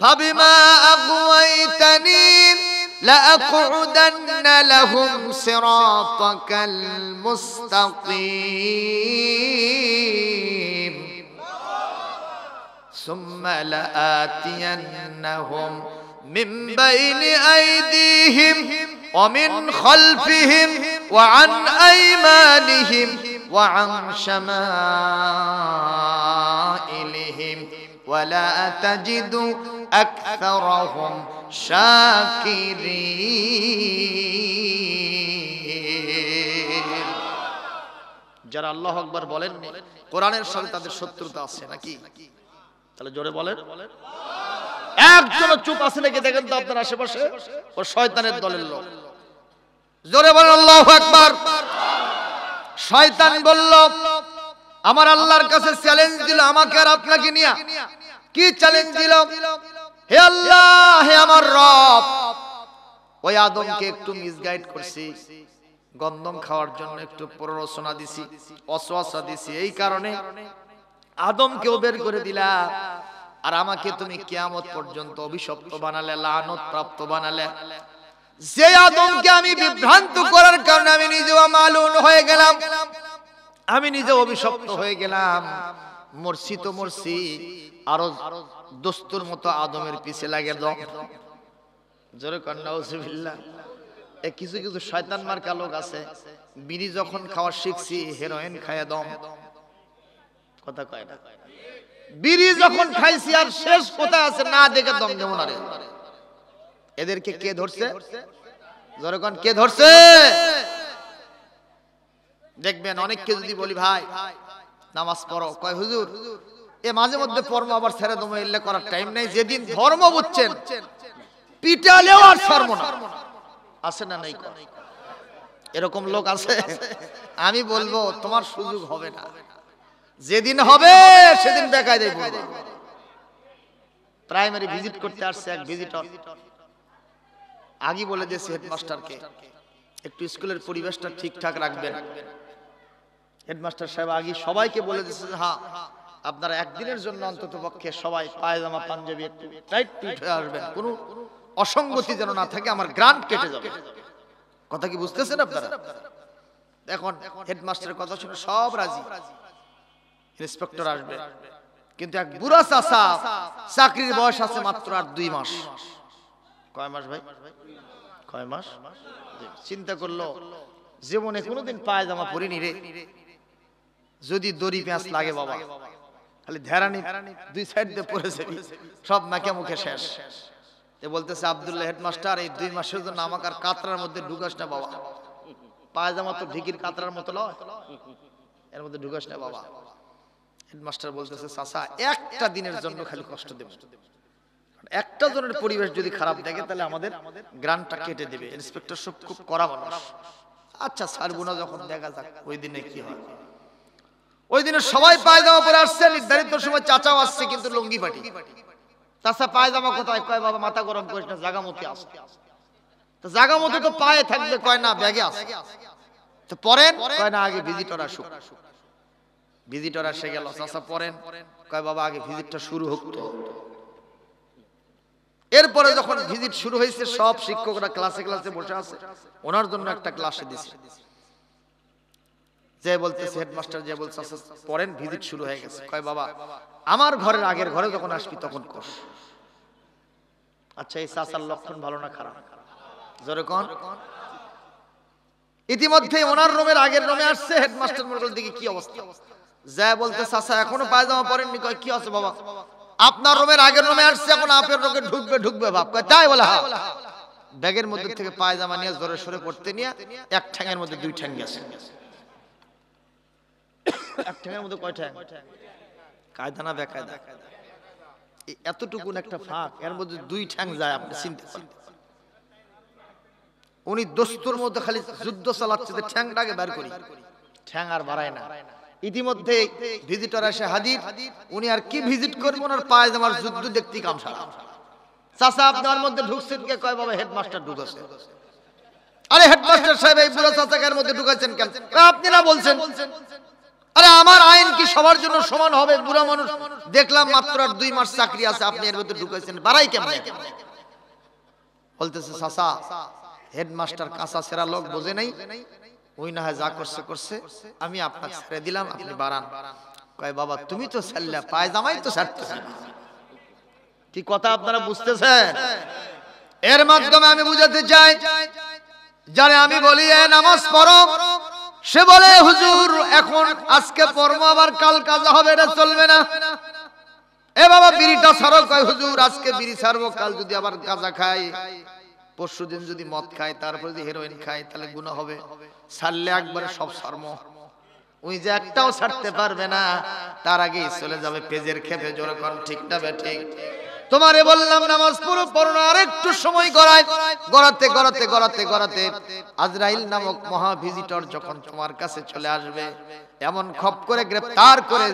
ফাবিমা আগুয়াইতানি لأقعدن لهم صراطك المستقيم ثم لآتينهم من بين أيديهم ومن خلفهم وعن أيمانهم وعن شمائلهم ولا تجد أكثرهم শাকিরি যারা আল্লাহ আকবর বলেন কোরআনের সঙ্গে তাদের শত্রুতা আছে নাকি তাহলে জোরে বলেন একজন চুপ আছে নাকি দেখেন তো আপনার আশেপাশে ও শয়তানের দলের লোক জোরে বলেন আল্লাহ আকবার শয়তান বলল আমার আল্লাহর কাছে চ্যালেঞ্জ দিল আমাকে আর আপনাকে নিয়ে কি চ্যালেঞ্জ দিল হে আল্লাহ আমার রব ওই আদমকে একটু মিসগাইড করছি গন্ধম খাওয়ার জন্য একটু প্ররোচনা দিছি অসোয়াসা দিছি এই কারণে আদমকেও বের করে দিলা আর আমাকে তুমি কিয়ামত পর্যন্ত অভিশপ্ত বানালে লানত প্রাপ্ত বানালে যে আদমকে আমি বিভ্রান্ত করার কারণে আমি নিজেও মালুন হয়ে গেলাম আমি নিজে অভিশপ্ত হয়ে গেলাম মর্সি তো মর্সি আরো দোস্তর মতো আদমের পিছে লাগে দম জোরে কন্যা ওসুবিল্লা কিছু কিছু শয়তান মার্কা লোক আছে বিড়ি যখন খাওয়া শিখছি হেরোইন খায় দম কথা কয় না বিড়ি যখন খাইছি আর শেষ কোথায় আছে না দেখে দম দেবো না এদেরকে কে ধরছে জনগণ কে ধরছে দেখবেন অনেককে যদি বলি ভাই নামাজ পড়ো কয় হুজুর এ মাঝে মধ্যে পর্ম আবার ছেড়ে দমো এল্লে করার টাইম নাই যেদিন ধর্ম বুঝছেন পিটালেও আর ছাড়ব না আছে না নাই এরকম লোক আছে আমি বলবো তোমার সুযোগ হবে না যেদিন হবে সেদিন দেখায় দেব প্রাইমারি ভিজিট করতে আসছে এক ভিজিটর আগে বলে দিয়েছি হেডমাস্টারকে একটু স্কুলের পরিবেশটা ঠিকঠাক রাখবেন হেডমাস্টার সাহেব আগে সবাইকে বলে দিয়েছে হ্যাঁ আপনারা একদিনের জন্য অন্তত পক্ষে সবাই পায়জামা পাঞ্জাবি একটু টাইট ফিট হয়ে আসবেন কোনো অসঙ্গতি যেন না থাকে আমার গ্রান্ট কেটে যাবে কথা কি বুঝতেছেন আপনারা এখন হেডমাস্টারের কথা শুনে সব রাজি ইন্সপেক্টর আসবে কিন্তু এক বুড়া চাষা চাকরির বয়স আছে মাত্র আর দুই মাস কয় মাস ভাই কয় মাস চিন্তা করলো জীবনে কোনোদিন পায়জামা পরিনি রে যদি দড়ি পেঁয়াজ লাগে বাবা খালি ধ্যারানি দুই সাইড দিয়ে পড়ে সব নাকে মুখে শেষ তে বলতেছে আবদুল্লাহ হেডমাস্টার এই দুই মাসের জন্য আমাকে আর কাতরার মধ্যে ঢুকাস না বাবা পায়জামা তো ঢিকির কাতরার মতো লয় এর মধ্যে ঢুকাস না বাবা হেডমাস্টার বলতেছে চাষা একটা দিনের জন্য খালি কষ্ট দেব একটা জনের পরিবেশ যদি খারাপ দেখে তাহলে আমাদের গ্রানটা কেটে দেবে ইন্সপেক্টর সব খুব করা মানুষ আচ্ছা স্যার না যখন দেখা যাক ওই দিনে কি হয় ওই দিনে সবাই পায়জামা পরে আসছে নির্ধারিত সময় চাচাও আসছে কিন্তু লুঙ্গি পাটি চাষা পায়জামা কোথায় কয় বাবা মাথা গরম করিস না জাগা মতি আসে তো জাগা মতি তো পায়ে থাকবে কয় না ব্যাগে আসে তো পরেন কয় না আগে ভিজিটর আসুক ভিজিটর আসে গেল চাষা পরেন কয় বাবা আগে ভিজিটটা শুরু হোক তো এরপরে যখন ভিজিট শুরু হয়েছে সব শিক্ষকরা ক্লাসে ক্লাসে বসে আছে ওনার জন্য একটা ক্লাসে দিছে যে বলতেছে হেডমাস্টার যে বলছে আচ্ছা, পড়েন ভিজিট শুরু হয়ে গেছে কয় বাবা আমার ঘরের আগের ঘরে যখন আসবি তখন কর আচ্ছা এই চাষার লক্ষণ ভালো না খারাপ জোরে কন ইতিমধ্যে ওনার রুমের আগের রুমে আসছে হেডমাস্টার মন্ডল দিকে কি অবস্থা যা বলতে চাচা এখনো পায়জামা পরেননি কয় কি আছে বাবা আপনার রুমের আগের রুমে আসছে এখন আপের রোগে ঢুকবে ঢুকবে ভাব কয় তাই বলা ব্যাগের মধ্যে থেকে পায়জামা নিয়ে জোরে সরে পড়তে নিয়ে এক ঠ্যাঙের মধ্যে দুই ঠ্যাং গেছে এক ঠ্যাঙের মধ্যে কয় ঠ্যাং কায়দা না বেকায়দা এতটুকুন একটা ফাঁক এর মধ্যে দুই ঠ্যাং যায় আপনি চিনতে উনি মধ্যে খালি যুদ্ধ চালাচ্ছে ঠ্যাংটাকে বের করি ঠ্যাং আর বাড়ায় না ইতিমধ্যে ভিজিটর আসে হাদির উনি আর কি ভিজিট করবো ওনার পায়ে আমার যুদ্ধ দেখতে কাম সারা চাষা আপনার মধ্যে ঢুকছেন কে কয় বাবা হেডমাস্টার ঢুকেছে আরে হেডমাস্টার সাহেব এই পুরো এর মধ্যে ঢুকাইছেন কেন আপনি না বলছেন আরে আমার আইন কি সবার জন্য সমান হবে বুড়া মানুষ দেখলাম মাত্র আর দুই মাস চাকরি আছে আপনি এর ভিতরে ঢুকেছেন বাড়াই কেমন বলতেছে সাসা হেডমাস্টার কাঁচা সেরা লোক বোঝে নাই ওই না যা করছে করছে আমি আপনাকে ছেড়ে দিলাম আপনি বাড়ান কয় বাবা তুমি তো ছাড়লে পায়জামাই তো ছাড়তে কি কথা আপনারা বুঝতেছেন এর মাধ্যমে আমি বুঝাতে চাই যারা আমি বলি এ নামাজ পড়ো সে বলে হুজুর এখন আজকে পরম আবার কাল কাজ হবে এটা চলবে না এ বাবা বিড়িটা সারো কয় হুজুর আজকে বিড়ি সারবো কাল যদি আবার গাঁজা খাই পরশু দিন যদি মদ খায় তারপরে যদি হেরোইন খায় তাহলে গুণা হবে ছাড়লে একবারে সব সর্ম ওই যে একটাও ছাড়তে পারবে না তার আগে চলে যাবে পেজের খেপে জোরে কর ঠিক না বে ঠিক তোমারে বললাম নামাজ পুরো পড়ো না আরেকটু সময় গড়ায় গড়াতে গড়াতে গড়াতে গড়াতে আজরাইল নামক মহা ভিজিটর যখন তোমার কাছে চলে আসবে এমন খপ করে গ্রেফতার করে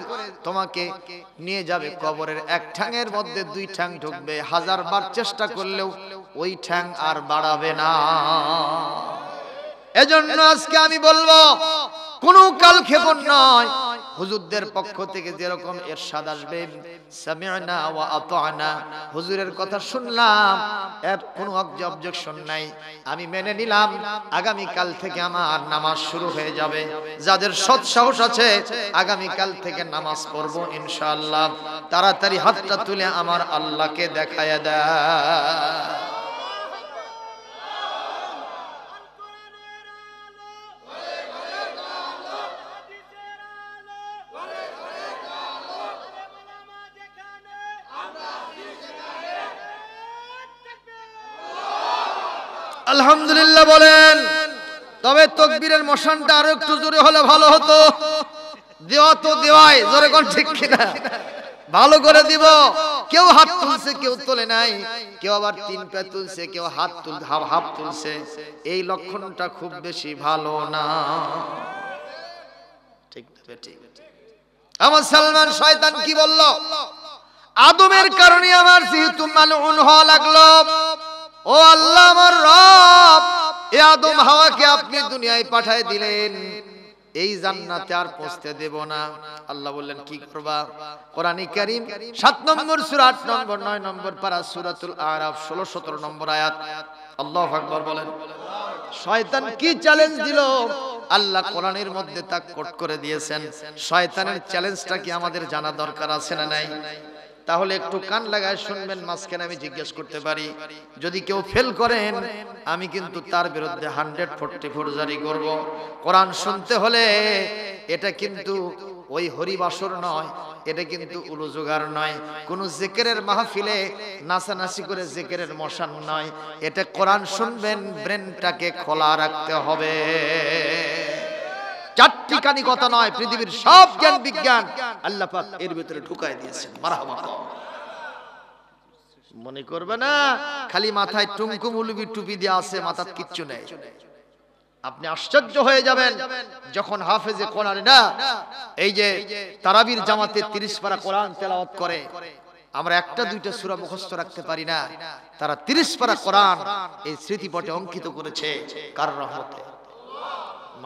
তোমাকে নিয়ে যাবে কবরের এক ঠ্যাংয়ের মধ্যে দুই ঠ্যাং ঢুকবে হাজার বার চেষ্টা করলেও ওই ঠ্যাং আর বাড়াবে না এজন্য আজকে আমি বলবো কোনো কাল ক্ষেপণ নয় হুজুরদের পক্ষ থেকে যেরকম এরশাদ আসবে হুজুরের কথা শুনলাম এর কোনো অবজেকশন নাই আমি মেনে নিলাম আগামী কাল থেকে আমার নামাজ শুরু হয়ে যাবে যাদের সৎ সাহস আছে আগামী কাল থেকে নামাজ পড়ব ইনশাআল্লাহ তাড়াতাড়ি হাতটা তুলে আমার আল্লাহকে দেখায় দেয় আলহামদুলিল্লাহ বলেন তবে তকবীরের মশানটা আরো একটু জোরে হলে ভালো হতো দেওয়া তো দেওয়াই জোরে কোন ঠিক কিনা ভালো করে দিব কেউ হাত তুলছে কেউ তোলে নাই কেউ আবার তিন পা তুলছে কেউ হাত তুল হাফ তুলছে এই লক্ষণটা খুব বেশি ভালো না ঠিক ঠিক আমার সালমান শয়তান কি বলল আদমের কারণে আমার যেহেতু মানুষ হওয়া লাগলো ও আল্লাহ আমার রব এ আদম হাওয়াকে আপনি দুনিয়ায় পাঠায় দিলেন এই জান্নাতে আর পৌঁছতে দেব না আল্লাহ বললেন কি করবা কোরআন কারীম 7 নম্বর সূরা 8 নম্বর 9 নম্বর পারা সূরাতুল আরাফ 16 17 নম্বর আয়াত আল্লাহু আকবার বলেন শয়তান কি চ্যালেঞ্জ দিল আল্লাহ কোরআনের মধ্যে তা কোট করে দিয়েছেন শয়তানের চ্যালেঞ্জটা কি আমাদের জানা দরকার আছে না নাই তাহলে একটু কান লাগায় শুনবেন মাঝখানে আমি জিজ্ঞেস করতে পারি যদি কেউ ফেল করেন আমি কিন্তু তার বিরুদ্ধে হান্ড্রেড ফোরটি ফোর জারি করবো কোরআন শুনতে হলে এটা কিন্তু ওই হরিবাসর নয় এটা কিন্তু উলু জোগার নয় কোন জেকেরের মাহফিলে নাচানাচি করে জেকেরের মশান নয় এটা কোরআন শুনবেন ব্রেনটাকে খোলা রাখতে হবে চারটি কানি কথা নয় পৃথিবীর সব জ্ঞান বিজ্ঞান আল্লাহ পাক এর ভিতরে ঢুকায় দিয়েছেন মারহাবা মনে করবে না খালি মাথায় টুমকুম উলুবি টুপি দিয়ে আছে মাথার কিচ্ছু নেই আপনি আশ্চর্য হয়ে যাবেন যখন হাফেজে কোরআন না এই যে তারাবির জামাতে তিরিশ পারা কোরআন তেলাওয়াত করে আমরা একটা দুইটা সুরা মুখস্থ রাখতে পারি না তারা তিরিশ পারা কোরআন এই স্মৃতিপটে অঙ্কিত করেছে কার রহমতে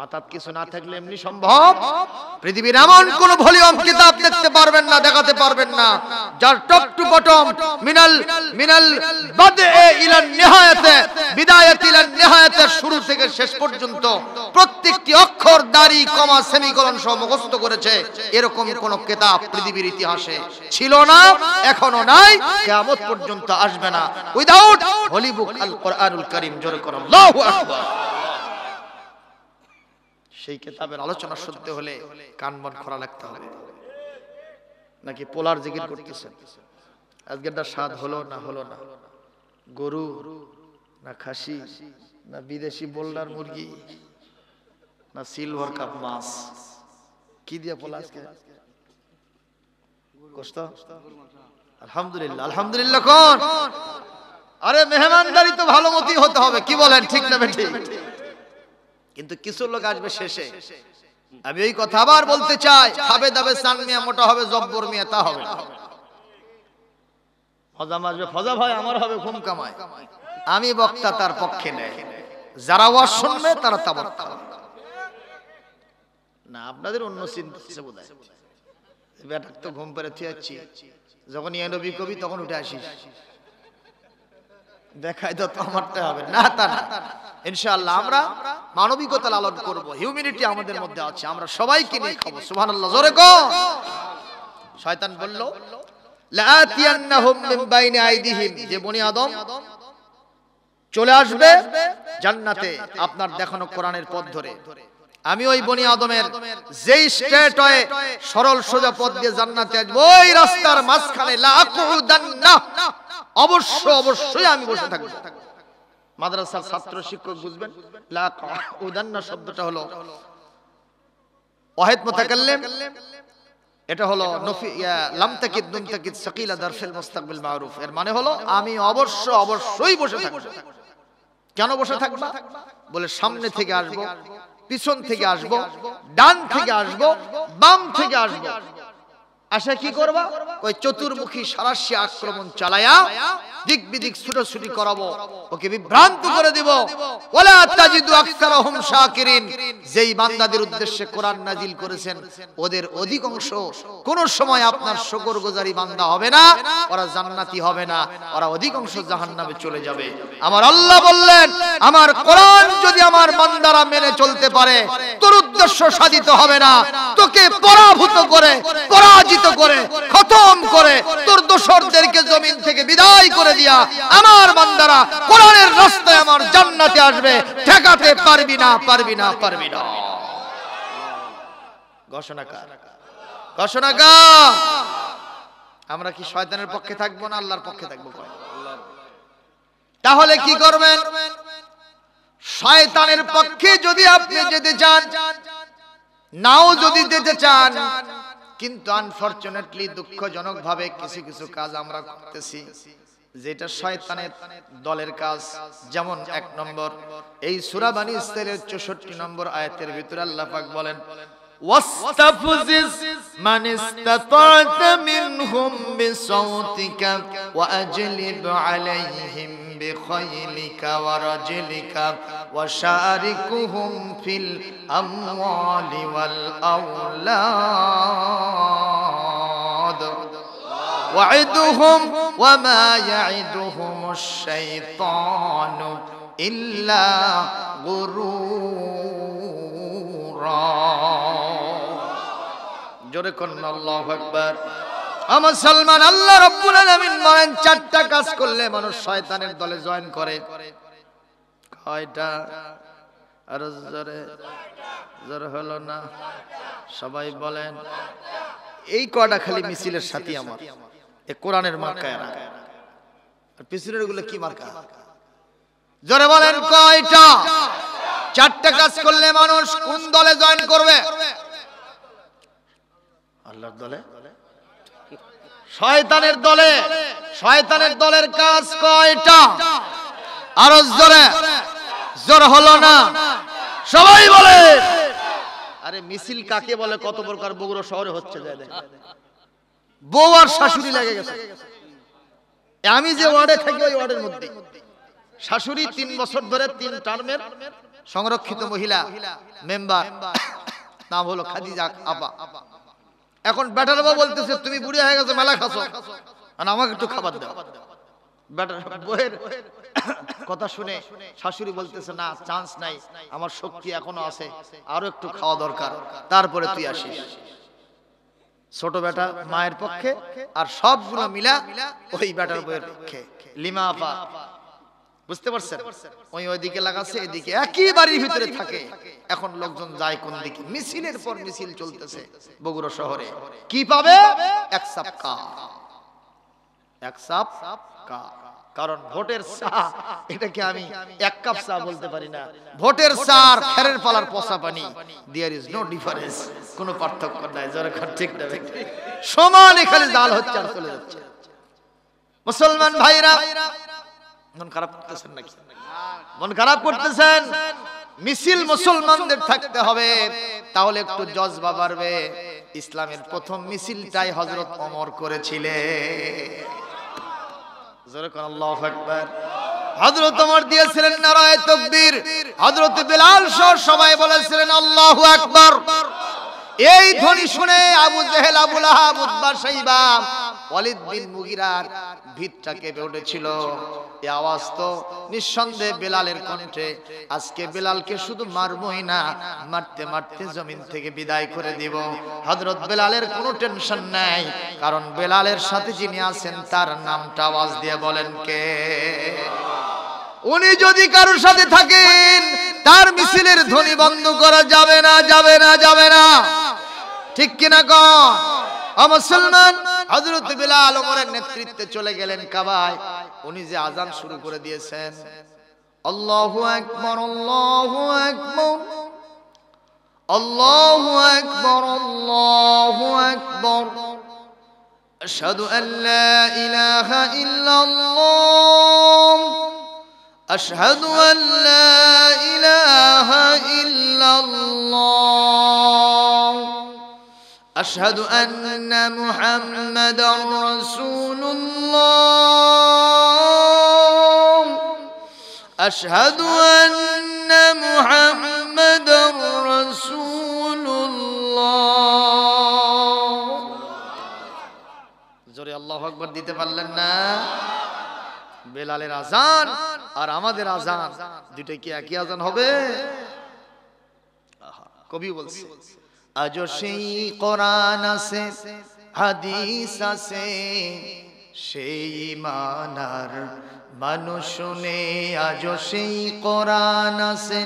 মাতাত কিছু না থাকলে এমনি সম্ভব পৃথিবীর এমন কোন ভলিউম কিতাব দেখতে পারবেন না দেখাতে পারবেন না যার টপ টু বটম মিনাল মিনাল বাদে ইলান নিহায়াতে বিদায়াত ইলান নিহায়াতে শুরু থেকে শেষ পর্যন্ত প্রত্যেকটি অক্ষর দাড়ি কমা সেমিকোলন সহ মুখস্থ করেছে এরকম কোন কিতাব পৃথিবীর ইতিহাসে ছিল না এখনো নাই কিয়ামত পর্যন্ত আসবে না উইদাউট হলি বুক আল কোরআনুল কারীম জোরে করো আল্লাহু আকবার সেই কেতাবের আলোচনা শুনতে হলে মন খরা লাগতে হবে নাকি পোলার জিকির করতেছেন আজকেরটা স্বাদ হলো না হলো না গরু না খাসি না বিদেশি বোল্ডার মুরগি না সিলভার কাপ মাছ কি দিয়ে পোলা আজকে কষ্ট আলহামদুলিল্লাহ আলহামদুলিল্লাহ কোন আরে মেহমানদারি তো ভালো মতই হতে হবে কি বলেন ঠিক না বেঠিক কিন্তু কিছু লোক আসবে শেষে আমি ওই কথা আবার বলতে চাই খাবে দাবে সান মিয়া মোটা হবে জব্বর মিয়া তা হবে ফজাম আসবে ফজা ভাই আমার হবে ঘুম কামায় আমি বক্তা তার পক্ষে নেই যারা ওয়াজ শুনবে তারা তা বক্তা না আপনাদের অন্য চিন্তা বোধ হয় বেটা তো ঘুম পেরে থিয়াচ্ছি যখন ইয়া নবী কবি তখন উঠে আসিস দেখাই তো আমারটা হবে না ইনশাআল্লাহ আমরা মানবিকতা লালন করব হিউম্যানিটি আমাদের মধ্যে আছে আমরা সবাইকে নিয়ে খাবো সুবহানাল্লাহ জোরে কো শয়তান বলল মিন বাইনি আইদিহিম যে বনি আদম চলে আসবে জান্নাতে আপনার দেখানো কোরআনের পথ ধরে আমি ওই বনি আদমের যেই স্টেট হয় সরল সোজা পথ দিয়ে জান্নাতে আসব ওই রাস্তার মাঝখানে অবশ্য অবশ্যই আমি বসে থাকবো মাদ্রাসার ছাত্র শিক্ষক বুঝবেন লাউদান্না শব্দটা হলো ওয়াহিদ মুতাকাল্লিম এটা হলো নফি লাম তাকিদ নুম তাকিদ সাকিলা দারফিল মুস্তাকবিল মারুফ এর মানে হলো মানে আমি অবশ্য অবশ্যই বসে থাকব কেন বসে থাকবা বলে সামনে থেকে আসবো পিছন থেকে আসবো ডান থেকে আসবো বাম থেকে আসব আসা কি করবা ওই চতুর্মুখী সারাশি আক্রমণ চালায়া দিক বিদিক ছুটোছুটি করাবো ওকে বিভ্রান্ত করে দিব বলে যেই বান্দাদের উদ্দেশ্যে কোরআন নাজিল করেছেন ওদের অধিকাংশ কোন সময় আপনার শকর গোজারি বান্দা হবে না ওরা জান্নাতি হবে না ওরা অধিকাংশ জাহান নামে চলে যাবে আমার আল্লাহ বললেন আমার কোরআন যদি আমার বান্দারা মেনে চলতে পারে তোর উদ্দেশ্য সাধিত হবে না তোকে পরাভূত করে পরাজিত পরাজিত করে খতম করে তোর দোষরদেরকে জমিন থেকে বিদায় করে দিয়া আমার বান্দারা কোরআনের রাস্তায় আমার জান্নাতে আসবে ঠেকাতে পারবি না পারবি না পারবি না ঘোষণাকার ঘোষণাকার আমরা কি শয়তানের পক্ষে থাকবো না আল্লাহর পক্ষে থাকবো তাহলে কি করবেন শয়তানের পক্ষে যদি আপনি যেতে চান নাও যদি যেতে চান কিন্তু দুঃখজনক দুঃখজনকভাবে কিছু কিছু কাজ আমরা করতেছি যেটা শয়তানের দলের কাজ যেমন এক নম্বর এই সুরাবানি স্তরের চৌষট্টি নম্বর আয়াতের ভিতরে আল্লাহ বলেন واستفزز بخيلك ورجلك وشاركهم في الأموال والأولاد وعدهم وما يعدهم الشيطان إلا غرورا جركن الله أكبر মুসলমান আল্লাহ রব্বুল আলামিন বলেন চারটা কাজ করলে মানুষ শয়তানের দলে জয়েন করে কয়টা আর জোরে জোর হলো না সবাই বলেন এই কটা খালি মিছিলের সাথী আমার এ কোরআনের মার্কায় আর পিছনের গুলো কি মার্কা জোরে বলেন কয়টা চারটা কাজ করলে মানুষ কোন দলে জয়েন করবে আল্লাহর দলে শয়তানের দলে শয়তানের দলের কাজ কয়টা আরো জোরে জোর হলো না সবাই বলে আরে মিছিল কাকে বলে কত প্রকার বগুড়া শহরে হচ্ছে যায় বউ আর শাশুড়ি লেগে গেছে আমি যে ওয়ার্ডে থাকি ওই ওয়ার্ডের মধ্যে শাশুড়ি তিন বছর ধরে তিন টার্মের সংরক্ষিত মহিলা মেম্বার নাম হলো খাদিজা আপা এখন ব্যাটার বাবা বলতেছে তুমি বুড়ি হয়ে গেছো মেলা খাসো আর আমাকে একটু খাবার দাও বেটার বইয়ের কথা শুনে শাশুড়ি বলতেছে না চান্স নাই আমার শক্তি এখনো আছে আরো একটু খাওয়া দরকার তারপরে তুই আসিস ছোট বেটা মায়ের পক্ষে আর সবগুলো মিলা ওই বেটার বইয়ের পক্ষে লিমা আপা বুঝতে পারছেন ওই ওইদিকে লাগাচ্ছে এদিকে একই বাড়ির ভিতরে থাকে এখন লোকজন যায় কোন দিকে মিছিলের পর মিছিল চলতেছে বগুড়া শহরে কি পাবে এক সাপকা এক সাপ কা কারণ ভোটের চা এটাকে আমি এক কাপ চা বলতে পারি না ভোটের চা আর খেরের পালার পচা পানি দেয়ার ইজ নো ডিফারেন্স কোনো পার্থক্য নাই যারা খান ঠিক না সমান এখানে জাল হচ্ছে আর চলে যাচ্ছে মুসলমান ভাইরা মন খারাপ করতেছেন নাকি মন খারাপ করতেছেন মিছিল মুসলমানদের থাকতে হবে তাহলে একটু জজবা বাড়বে ইসলামের প্রথম মিছিলটাই হজরত অমর করেছিলে সবাই বলেছিলেন আল্লাহ এই ধ্বনি শুনে আবু জেহেল আবুল আহাব উদ্বা ওয়ালিদ বিন মুগিরার ভিতটা কেঁপে উঠেছিল এ আওয়াজ তো নিঃসন্দেহে বেলালের কণ্ঠে আজকে বেলালকে শুধু মারবই না মারতে মারতে জমিন থেকে বিদায় করে দিব হজরত বেলালের কোনো টেনশন নাই কারণ বেলালের সাথে যিনি আছেন তার নামটা আওয়াজ দিয়ে বলেন কে উনি যদি কারোর সাথে থাকেন তার মিছিলের ধ্বনি বন্ধ করা যাবে না যাবে না যাবে না ঠিক কিনা কন মুসলমান হযরত বিলাল ওমরের নেতৃত্বে চলে গেলেন কাবায় উনি যে আজান শুরু করে দিয়েছেন আল্লাহু আকবার আল্লাহু আকবার আল্লাহু আকবার আল্লাহু আকবার أشهد أن لا إله إلا الله أشهد أن لا إله إلا الله أشهد أن محمد رسول الله أشهد أن محمد رسول الله জোরে আল্লাহ আকবর দিতে পারলেন না বেলালের আজান আর আমাদের আজান দুটাই কি একই আজান হবে কবি বলছে আজও সেই কোরআন আছে হাদিস আছে সেই মানার মানুষ শুনে আজও সেই কোরআন আছে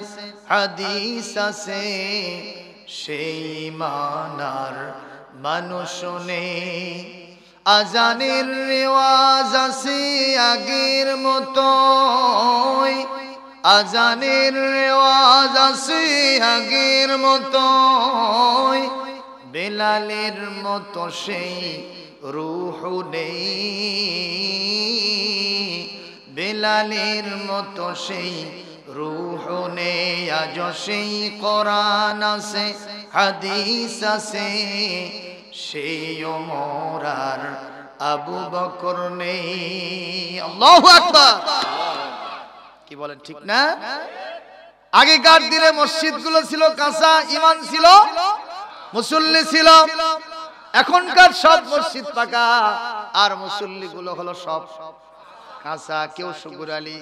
হাদিস আছে সেই মানার মানুষ শুনে আজানের রেওয়াজ আছে আগের মতোই আজানির রেওয়াজ আসি আগের মতো বেলালের মতো সেই রুহ নেই বেলালের মতো সেই রুহ নেই আজ সেই কোরআন আছে হাদিস আছে সেই মোরার আবু বকর নেই আল্লাহু আকবার কি বলেন ঠিক না আগেকার দিনে মসজিদ গুলো ছিল কাঁচা ইমান ছিল মুসল্লি ছিল এখনকার সব মসজিদ পাকা আর মুসল্লি গুলো হলো সব কাঁচা কেউ শুকুর আলী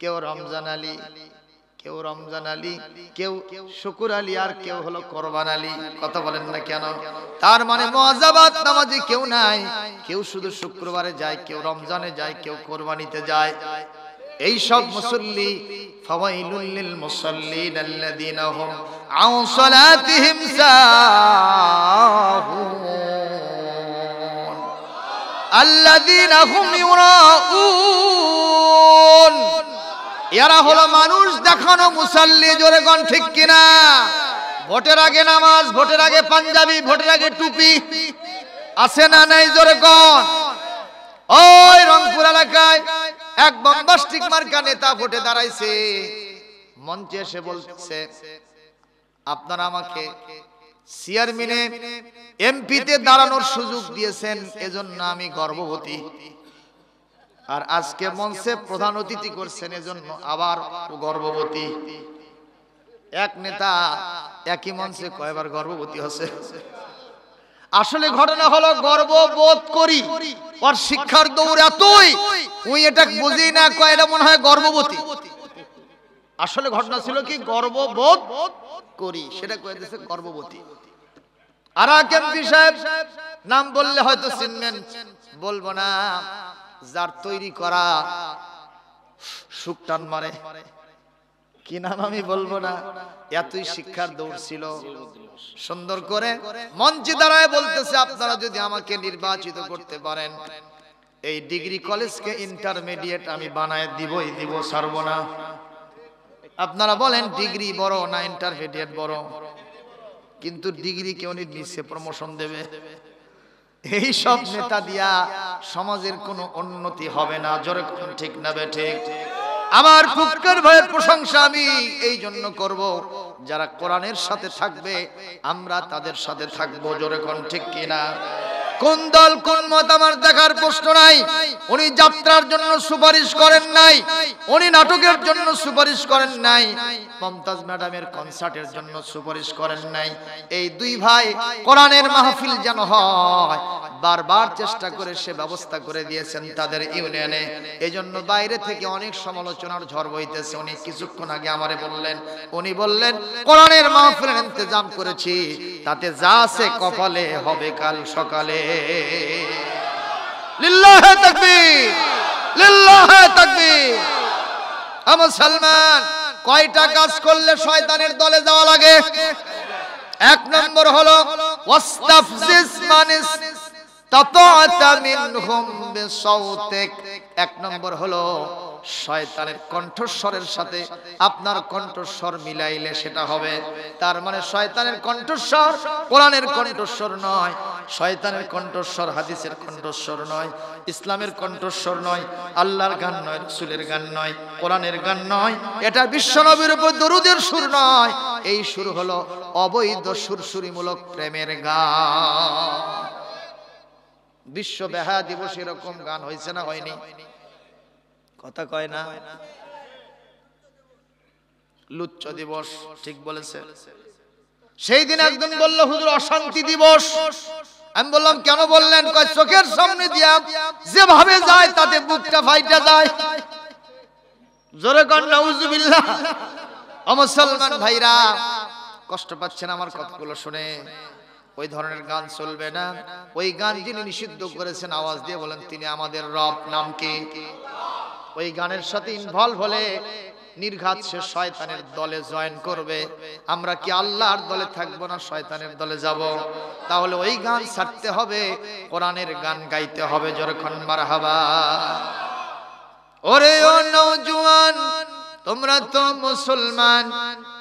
কেউ রমজান আলী কেউ রমজান আলী কেউ শুকুর আলী আর কেউ হলো করবান আলী কথা বলেন না কেন তার মানে মজাবাদ নামাজি কেউ নাই কেউ শুধু শুক্রবারে যায় কেউ রমজানে যায় কেউ কোরবানিতে যায় এই সব মুসল্লি ফাওয়াইলুল মুসাল্লিন আল্লাযীনা হুম আন সালাতিহিম সাহুন আল্লাযীনা হুম ইউরাউন এরা হলো মানুষ দেখানো মুসল্লি জোরে গন ঠিক কিনা ভোটের আগে নামাজ ভোটের আগে পাঞ্জাবি ভোটের আগে টুপি আছে না নাই জোরে গন ওই রংপুর এলাকায় এক বম্বাস্টিক মার্কা নেতা ভোটে দাঁড়াইছে মঞ্চে এসে বলছে আপনারা আমাকে চেয়ারম্যানে এমপিতে দাঁড়ানোর সুযোগ দিয়েছেন এজন্য আমি গর্ভবতী আর আজকে মঞ্চে প্রধান অতিথি করছেন এজন্য আবার গর্ভবতী এক নেতা একই মঞ্চে কয়বার গর্ভবতী হচ্ছে আসলে ঘটনা হলো গর্ববোধ করি ওর শিক্ষার দৌড় এতই ওই এটা বুঝি না কয় এটা মনে হয় গর্ভবতী আসলে ঘটনা ছিল কি গর্ববোধ করি সেটা কয়ে দিয়েছে গর্ভবতী আর কেমপি সাহেব নাম বললে হয়তো চিনবেন বলবো না যার তৈরি করা সুকটান মারে কি নাম আমি বলবো না এতই শিক্ষার দৌড় ছিল সুন্দর করে মঞ্চে দাঁড়ায় বলতেছে আপনারা যদি আমাকে নির্বাচিত করতে পারেন এই ডিগ্রি কলেজকে ইন্টারমিডিয়েট আমি বানায় দিবই দিব সারব না আপনারা বলেন ডিগ্রি বড় না ইন্টারমিডিয়েট বড় কিন্তু ডিগ্রি কেউ নিচ্ছে প্রমোশন দেবে এই সব নেতা দিয়া সমাজের কোনো উন্নতি হবে না জোরে ঠিক না বে ঠিক আমার কুক্কার ভাইয়ের প্রশংসা আমি এই জন্য করব যারা কোরআনের সাথে থাকবে আমরা তাদের সাথে থাকবো জোরে কোন ঠিক কিনা কোন দল কোন মত আমার দেখার প্রশ্ন নাই উনি যাত্রার জন্য সুপারিশ করেন নাই উনি নাটকের জন্য সুপারিশ করেন নাই মমতাজ ম্যাডামের কনসার্টের জন্য সুপারিশ করেন নাই এই দুই ভাই কোরআনের মাহফিল যেন হয় বারবার চেষ্টা করে সে ব্যবস্থা করে দিয়েছেন তাদের ইউনিয়নে এজন্য বাইরে থেকে অনেক সমালোচনার ঝড় বইতেছে উনি কিছুক্ষণ আগে আমারে বললেন উনি বললেন কোরআনের মাহফিলের ইন্তজাম করেছি তাতে যা আছে কপালে হবে কাল সকালে লিল্লাহে তাকবীর লিল্লাহে তাকবীর আমার সালমান কয়টা কাজ করলে শয়তানের দলে যাওয়া লাগে এক নম্বর হলো ওয়াসতাফজিস মানিস তাতাতা মিনহুম বিসাউতিক এক নম্বর হলো শয়তানের কণ্ঠস্বরের সাথে আপনার কণ্ঠস্বর মিলাইলে সেটা হবে তার মানে শয়তানের কণ্ঠস্বর কোরআনের কণ্ঠস্বর নয় শয়তানের কণ্ঠস্বর হাদিসের কণ্ঠস্বর নয় ইসলামের কণ্ঠস্বর নয় আল্লাহর গান নয় রসুলের গান নয় কোরআনের গান নয় এটা বিশ্বনবীর উপর দরুদের সুর নয় এই সুর হলো অবৈধ সুরসুরিমূলক প্রেমের গান বিশ্ব বেহা দিবস এরকম গান হয়েছে না হয়নি কথা কয় না লুচ্চ দিবস ঠিক বলেছে সেই দিন একদম বললো হুজুর অশান্তি দিবস আমি বললাম কেন বললেন কয় চোখের সামনে দিয়া যেভাবে যায় তাতে বুকটা ফাইটা যায় জোরে কন্যা উজুবিল্লা মুসলমান ভাইরা কষ্ট পাচ্ছেন আমার কথাগুলো শুনে ওই ধরনের গান চলবে না ওই গান যিনি নিষিদ্ধ করেছেন আওয়াজ দিয়ে বলেন তিনি আমাদের রব নাম কি ওই গানের সাথে ইনভলভ হলে নির্ঘাত সে শয়তানের দলে জয়েন করবে আমরা কি আল্লাহর দলে থাকব না শয়তানের দলে যাব তাহলে ওই গান ছাড়তে হবে কোরআনের গান গাইতে হবে যখন মারহাবা ওরে ও নওজোয়ান তোমরা তো মুসলমান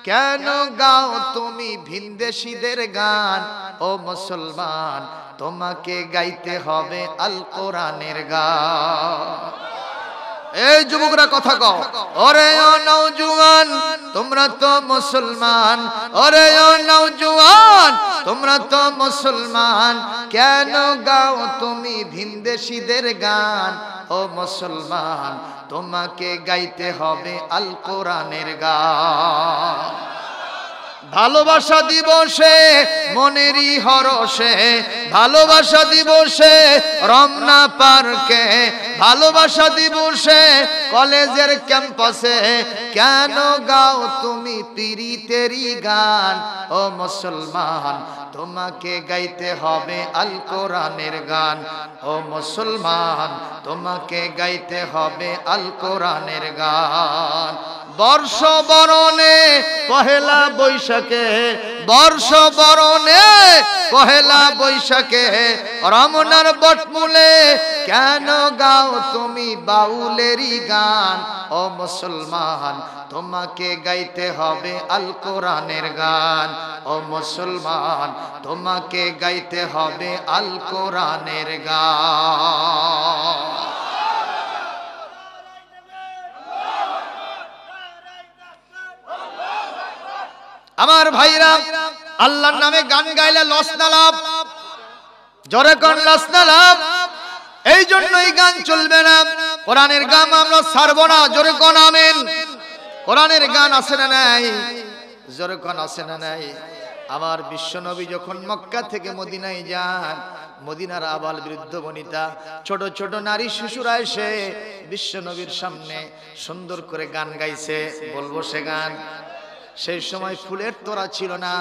কেন গাও তুমি ভিনদেশীদের গান ও মুসলমান তোমাকে গাইতে হবে আল কোরআনের গান এই যুবকরা কথা কও ওরে ও নওজোয়ান তোমরা তো মুসলমান ওরে ও নওজোয়ান তোমরা তো মুসলমান কেন গাও তুমি ভিনদেশীদের গান ও মুসলমান তোমাকে গাইতে হবে আল কোরআনের গান ভালোবাসা দিবসে মনেরই হরসে ভালোবাসা দিবসে রমনা পার্কে ভালোবাসা দিবসে কলেজের ক্যাম্পাসে কেন গাও তুমি পিরিতেরই গান ও মুসলমান তোমাকে গাইতে হবে আল কোরআনের গান ও মুসলমান তোমাকে গাইতে হবে আল কোরআনের গান বর্ষ বরণে পহেলা বৈশাখ বৈশাখে বর্ষ বরণে পহেলা বৈশাখে রমনার বটমূলে কেন গাও তুমি বাউলেরই গান ও মুসলমান তোমাকে গাইতে হবে আল কোরআনের গান ও মুসলমান তোমাকে গাইতে হবে আল কোরআনের গান আমার ভাইরা আল্লাহর নামে গান গাইলে লস না লাভ জরে কোন লস না লাভ এই এই গান চলবে না কোরআনের গান আমরা ছাড়বো না জোরে কোন আমেন কোরআনের গান আছে না নাই জোরে কোন আছে না নাই আমার বিশ্বনবী যখন মক্কা থেকে মদিনায় যান মদিনার আবাল বৃদ্ধ বনিতা ছোট ছোট নারী শিশুরা এসে বিশ্বনবীর সামনে সুন্দর করে গান গাইছে বলবো সে গান সেই সময় ফুলের তোরা ছিল না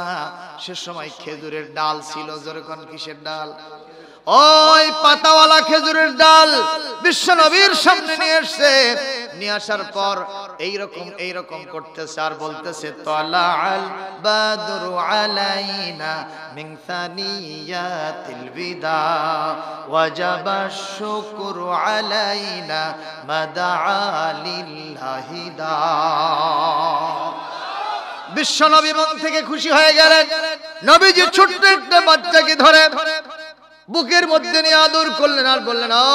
সে সময় খেজুরের ডাল ছিল যেরকম কিসের ডাল ওই পাতাওয়ালা খেজুরের ডাল বিশ্ব নবীর সামনে নিয়ে এসছে নিয়ে আসার পর এইরকম এইরকম করতেছে আর বলতেছে তলাল বাদরু আলাইনা মিন সানিয়াতিল বিদা ওয়াজাবা শুকরু আলাইনা মাদা আলিল্লাহিদা বিশ্ব নবী মন থেকে খুশি হয়ে গেলেন নবীজি ছোট্ট একটা বাচ্চাকে ধরে বুকের মধ্যে নিয়ে আদর করলেন আর বললেন ও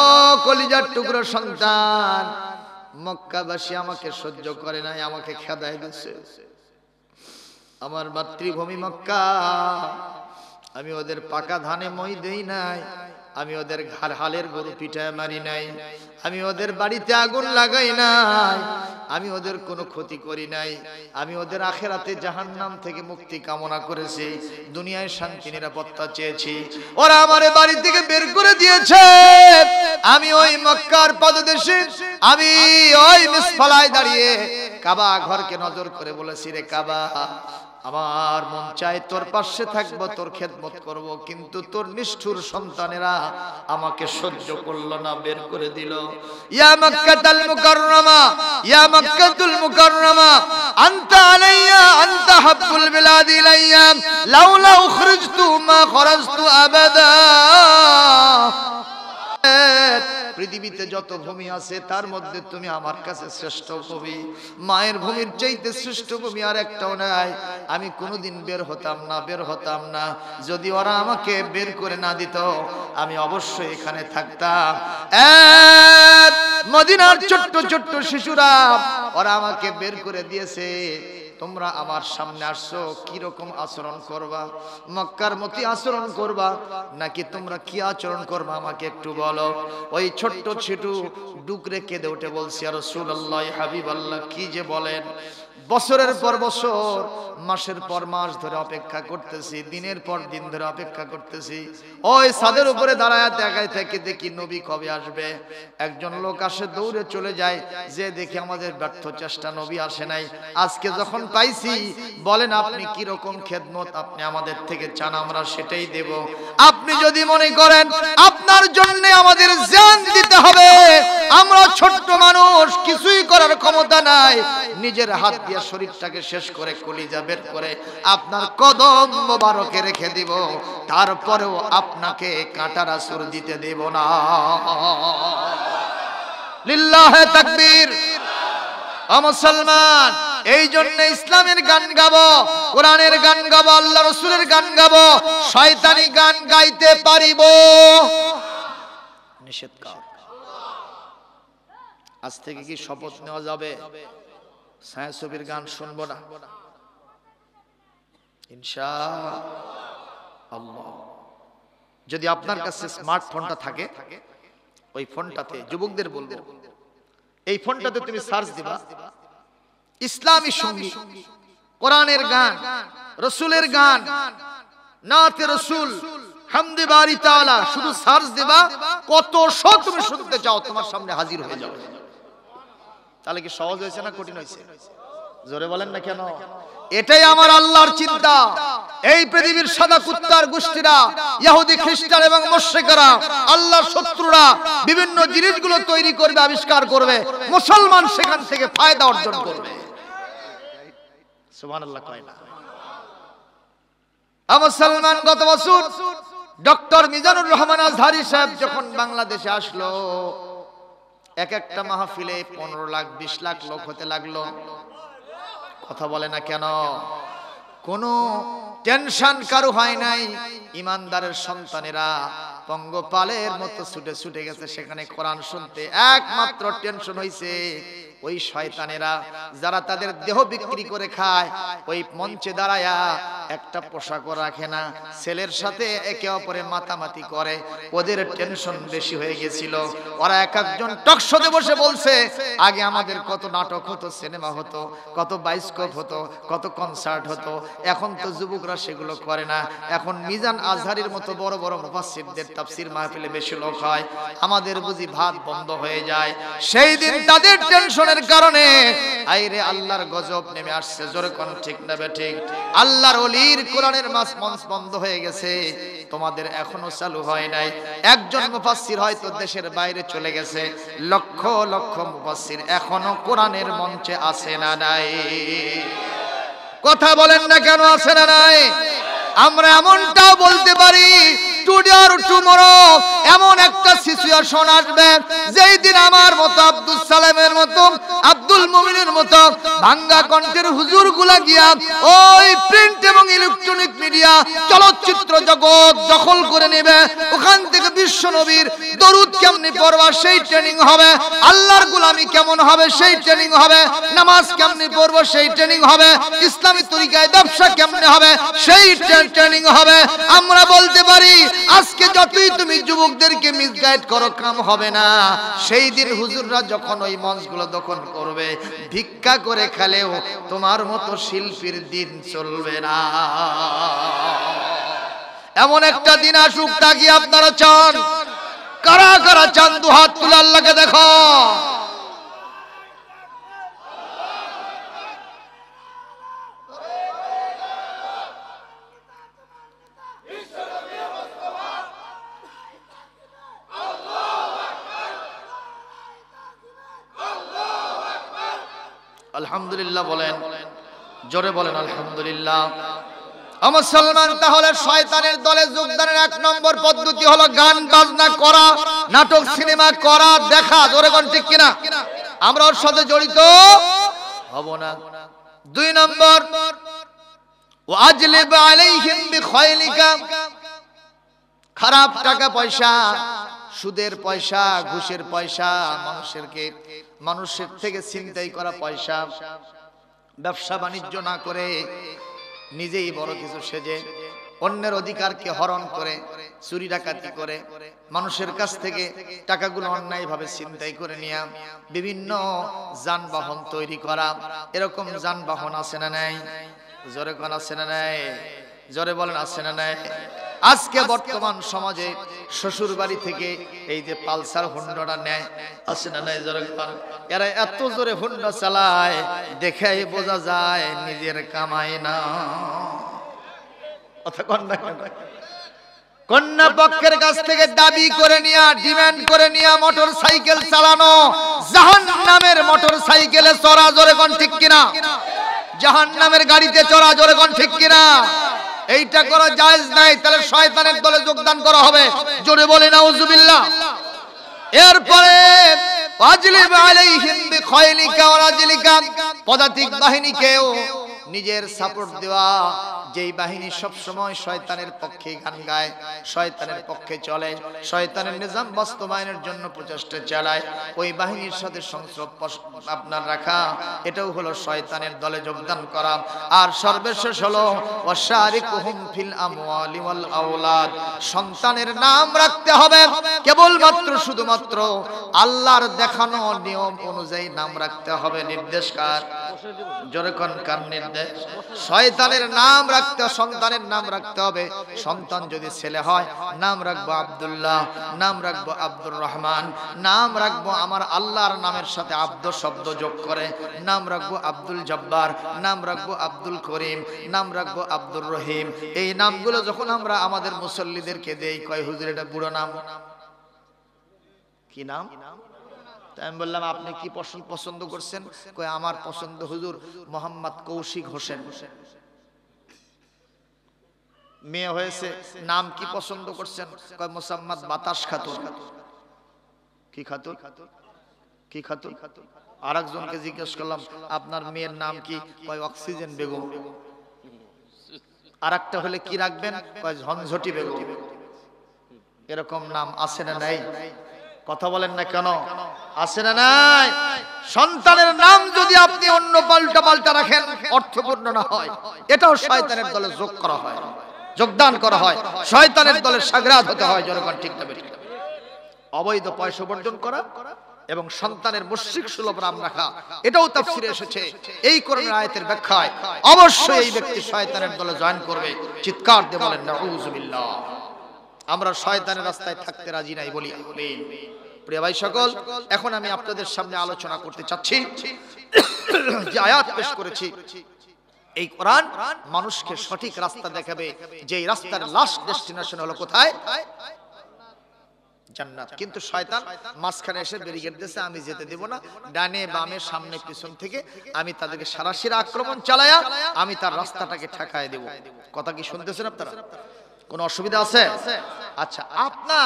কলিজার টুকরো সন্তান মক্কাবাসী আমাকে সহ্য করে নাই আমাকে খেদায় গেছে আমার মাতৃভূমি মক্কা আমি ওদের পাকা ধানে মই দেই নাই আমি ওদের ঘর হালের গরু পিঠায় মারি নাই আমি ওদের বাড়িতে আগুন লাগাই নাই আমি ওদের কোনো ক্ষতি করি নাই আমি ওদের আখেরাতে জাহান নাম থেকে মুক্তি কামনা করেছি দুনিয়ায় শান্তি নিরাপত্তা চেয়েছি ওরা আমার বাড়ি থেকে বের করে দিয়েছে আমি ওই মক্কার পদদেশে আমি ওই মিসফলায় দাঁড়িয়ে কাবা ঘরকে নজর করে বলেছি রে কাবা আমার মন চায় তোর পাশে থাকবো তোর খেদমত করব কিন্তু তোর নিষ্ঠুর সন্তানেরা আমাকে সহ্য করলো না বের করে দিল ইয়া মক্কাতুল মুকাররমা ইয়া মক্কাতুল মুকাররমা আনতা আলাইয়া আনতা হাব্বুল বিলাদি ইলাইয়া লাউলা উখরিজতু মা খরাজতু আবাদা পৃথিবীতে যত ভূমি আছে তার মধ্যে তুমি আমার কাছে শ্রেষ্ঠ ভূমি মায়ের ভূমির চাইতে শ্রেষ্ঠ ভূমি আর একটাও নাই আমি কোনোদিন বের হতাম না বের হতাম না যদি ওরা আমাকে বের করে না দিত আমি অবশ্যই এখানে থাকতাম মদিনার ছোট্ট ছোট্ট শিশুরা ওরা আমাকে বের করে দিয়েছে তোমরা আমার সামনে আসছো রকম আচরণ করবা মক্কার মতি আচরণ করবা নাকি তোমরা কি আচরণ করবা আমাকে একটু বলো ওই ছোট্ট ছোট ডুকরে কেঁদে উঠে বলছি আর সুল আল্লাহ হাবিব আল্লাহ কি যে বলেন বছরের পর বছর মাসের পর মাস ধরে অপেক্ষা করতেছি দিনের পর দিন ধরে অপেক্ষা করতেছি ওই সাদের উপরে দাঁড়ায় দেখায় থেকে দেখি নবী কবে আসবে একজন লোক আসে দৌড়ে চলে যায় যে দেখি আমাদের ব্যর্থ চেষ্টা নবী আসে নাই আজকে যখন পাইছি বলেন আপনি কি রকম খেদমত আপনি আমাদের থেকে চান আমরা সেটাই দেব আপনি যদি মনে করেন আপনার জন্য আমাদের জ্ঞান দিতে হবে আমরা ছোট্ট মানুষ কিছুই করার ক্ষমতা নাই নিজের হাত দিয়ে শরীরটাকে শেষ করে কলিজা বের করে আপনার কদম মোবারকে রেখে দিব তারপরেও আপনাকে কাঁটার আসর দিতে দেব না লিল্লাহে তাকবীর মুসলমান এই জন্য ইসলামের গান গাবো কোরআনের গান গাবো আল্লাহ রসুলের গান গাবো শয়তানি গান গাইতে পারিব নিষেধ আজ থেকে কি শপথ নেওয়া যাবে ছায়াছবির গান শুনবো না ইনশা আল্লাহ যদি আপনার কাছে স্মার্টফোনটা থাকে ওই ফোনটাতে যুবকদের বলবো এই ফোনটাতে তুমি সার্চ দিবা ইসলামী সঙ্গীত কোরআনের গান রসুলের গান নাতে রসুল হামদে বাড়ি তালা শুধু সার্চ দিবা কত শো তুমি শুনতে চাও তোমার সামনে হাজির হয়ে যাবে তাহলে কি সহজ হয়েছে না কঠিন হয়েছে জোরে বলেন না কেন এটাই আমার আল্লাহর চিন্তা এই পৃথিবীর সাদা কুত্তার গোষ্ঠীরা ইহুদি খ্রিস্টান এবং মোশেকেরা আল্লাহর শত্রুরা বিভিন্ন জিনিসগুলো তৈরি করবে আবিষ্কার করবে মুসলমান সেখান থেকে ফায়দা অর্জন করবে সুবহানাল্লাহ কয় না মুসলমান গত বছর ডক্টর মিজানুর রহমান আজহারি সাহেব যখন বাংলাদেশে আসলো এক একটা মাহফিলে পনেরো লাখ বিশ লাখ লোক হতে লাগলো কথা বলে না কেন কোন টেনশন কারো হয় নাই ইমানদারের সন্তানেরা পঙ্গপালের মতো ছুটে ছুটে গেছে সেখানে কোরআন শুনতে একমাত্র টেনশন হয়েছে ওই শয়তানেরা যারা তাদের দেহ বিক্রি করে খায় ওই মঞ্চে দাঁড়ায়া একটা পোশাক রাখে না ছেলের সাথে একে অপরে মাতামাতি করে ওদের টেনশন বেশি হয়ে গেছিল ওরা এক একজন টকশোতে বসে বলছে আগে আমাদের কত নাটক হতো সিনেমা হতো কত বাইস্কোপ হতো কত কনসার্ট হতো এখন তো যুবকরা সেগুলো করে না এখন মিজান আজহারির মতো বড় বড় মুফাসসিরদের তাফসীর মাহফিলে বেশি লোক হয় আমাদের বুঝি ভাত বন্ধ হয়ে যায় সেই দিন তাদের টেনশন টেনশনের কারণে আইরে আল্লাহর গজব নেমে আসছে জোরে কোন ঠিক না ঠিক আল্লাহর অলির কোরআনের মাস মঞ্চ বন্ধ হয়ে গেছে তোমাদের এখনো চালু হয় নাই একজন মুফাসসির হয়তো দেশের বাইরে চলে গেছে লক্ষ লক্ষ মুফাসসির এখনো কোরআনের মঞ্চে আছে না নাই কথা বলেন না কেন আছে না নাই আমরা এমনটাও বলতে পারি স্টুডিওর আর টুমরো এমন একটা সিচুয়েশন আসবে যেই দিন আমার মতো আব্দুল সালামের মতো আব্দুল মুমিনের মতো ভাঙ্গা কণ্ঠের হুজুর গুলা গিয়া ওই প্রিন্ট এবং ইলেকট্রনিক মিডিয়া চলচ্চিত্র জগৎ দখল করে নেবে ওখান থেকে বিশ্ব নবীর দরুদ কেমনি পড়বা সেই ট্রেনিং হবে আল্লাহর গোলামি কেমন হবে সেই ট্রেনিং হবে নামাজ কেমনি পড়বো সেই ট্রেনিং হবে ইসলামী তরিকায় ব্যবসা কেমনে হবে সেই ট্রেনিং হবে আমরা বলতে পারি আজকে যতই তুমি যুবকদেরকে মিসগাইড করো কাম হবে না সেই দিন হুজুররা যখন ওই মঞ্চগুলো দখল করবে ভিক্ষা করে খেলেও তোমার মতো শিল্পীর দিন চলবে না এমন একটা দিন আসুক তাকি আপনারা চান কারা কারা চান দু হাত তুলে আল্লাহকে দেখো আলহামদুলিল্লাহ বলেন জোরে বলেন আলহামদুলিল্লাহ মুসলমান তাহলে শয়তানের দলে যোগদানের এক নম্বর পদ্ধতি হলো গান বাজনা করা নাটক সিনেমা করা দেখা জোরে কোন ঠিক কিনা আমরা ওর সাথে জড়িত হব না দুই নম্বর ও খারাপ টাকা পয়সা সুদের পয়সা ঘুষের পয়সা মানুষেরকে মানুষের থেকে চিন্তাই করা পয়সা ব্যবসা বাণিজ্য না করে নিজেই বড় কিছু সেজে অন্যের অধিকারকে হরণ করে চুরি ডাকাতি করে মানুষের কাছ থেকে টাকাগুলো ভাবে চিন্তাই করে নিয়ে বিভিন্ন যানবাহন তৈরি করা এরকম যানবাহন আছে না নাই জোরে কোন আছে না নাই জোরে বলেন আছে না নাই আজকে বর্তমান সমাজে শ্বশুর বাড়ি থেকে এই যে পালসার হুন্ডাটা নেয় আসে না নাই এরা এত জোরে হুন্ডা চালায় দেখে বোঝা যায় নিজের কামায় না কন্যা পক্ষের কাছ থেকে দাবি করে নিয়া ডিমান্ড করে নিয়া মোটর সাইকেল চালানো জাহান নামের মোটর সাইকেলে চড়া জোরে কন ঠিক কিনা জাহান নামের গাড়িতে চড়া জোরে কন ঠিক কিনা এইটা করা জায়েজ নাই তাহলে শয়তানের দলে যোগদান করা হবে জোরে বলে নাউজুবিল্লাহ এরপরে আজলিব আলাইহিম বিখাইলিকা ওয়া পদাতিক বাহিনীকেও নিজের সাপোর্ট দেওয়া যেই বাহিনী সব সময় শয়তানের পক্ষে গান গায় শয়তানের পক্ষে চলে শয়তানের নিজাম বাস্তবায়নের জন্য প্রচেষ্টা চালায় ওই বাহিনীর সাথে সংসদ আপনার রাখা এটাও হলো শয়তানের দলে যোগদান করা আর সর্বশেষ হলো ওয়াশারিকুহুম ফিল আমওয়ালি ওয়াল আওলাদ সন্তানের নাম রাখতে হবে কেবলমাত্র শুধুমাত্র আল্লাহর দেখানো নিয়ম অনুযায়ী নাম রাখতে হবে নির্দেশকার জোরে কার নির্দেশ শয়তানের নাম রাখতে সন্তানের নাম রাখতে হবে সন্তান যদি ছেলে হয় নাম রাখবো আবদুল্লাহ নাম রাখবো আব্দুর রহমান নাম রাখবো আমার আল্লাহর নামের সাথে আব্দ শব্দ যোগ করে নাম রাখবো আব্দুল জব্বার নাম রাখবো আব্দুল করিম নাম রাখবো আব্দুর রহিম এই নামগুলো যখন আমরা আমাদের মুসল্লিদেরকে দেই কয় হুজুর এটা বুড়ো নাম কি নাম আমি বললাম আপনি কি ফসল পছন্দ করছেন কই আমার পছন্দ হুজুর মোহাম্মদ কৌশিক হোসেন মেয়ে হয়েছে নাম কি পছন্দ করছেন কয় মোসাম্মদ বাতাস খাতুন কি খাতুন কি খাতুন আর একজনকে জিজ্ঞেস করলাম আপনার মেয়ের নাম কি কয় অক্সিজেন বেগম আর একটা হলে কি রাখবেন কয় ঝনঝটি বেগম এরকম নাম আছে না নাই কথা বলেন না কেন আসে না নাই সন্তানের নাম যদি আপনি অন্য পাল্টা পাল্টা রাখেন অর্থপূর্ণ না হয় এটাও শয়তানের দলে যোগ করা হয় যোগদান করা হয় শয়তানের দলে সাগরাত হতে হয় জনগণ ঠিক না অবৈধ পয়সা উপার্জন করা এবং সন্তানের মুশ্রিক সুলভ নাম রাখা এটাও তাফসিরে এসেছে এই করোনা আয়তের ব্যাখ্যায় অবশ্যই এই ব্যক্তি শয়তানের দলে জয়েন করবে চিৎকার দিয়ে বলেন না আমরা শয়তানের রাস্তায় থাকতে রাজি নাই বলি প্রিয় ভাই সকল এখন আমি আপনাদের সামনে আলোচনা করতে চাচ্ছি যে আয়াত পেশ করেছি এই কোরআন মানুষকে সঠিক রাস্তা দেখাবে যে এই রাস্তার লাস্ট ডেস্টিনেশন হলো কোথায় জান্নাত কিন্তু শয়তান মাঝখানে এসে ব্যারিকেড দিয়েছে আমি যেতে দেব না ডানে বামে সামনে পিছন থেকে আমি তাদেরকে সারাশিরা আক্রমণ চালায়া আমি তার রাস্তাটাকে ঠেকায় দেব কথা কি শুনতেছেন আপনারা কোনো অসুবিধা আছে আচ্ছা, আচ্ছা আপনা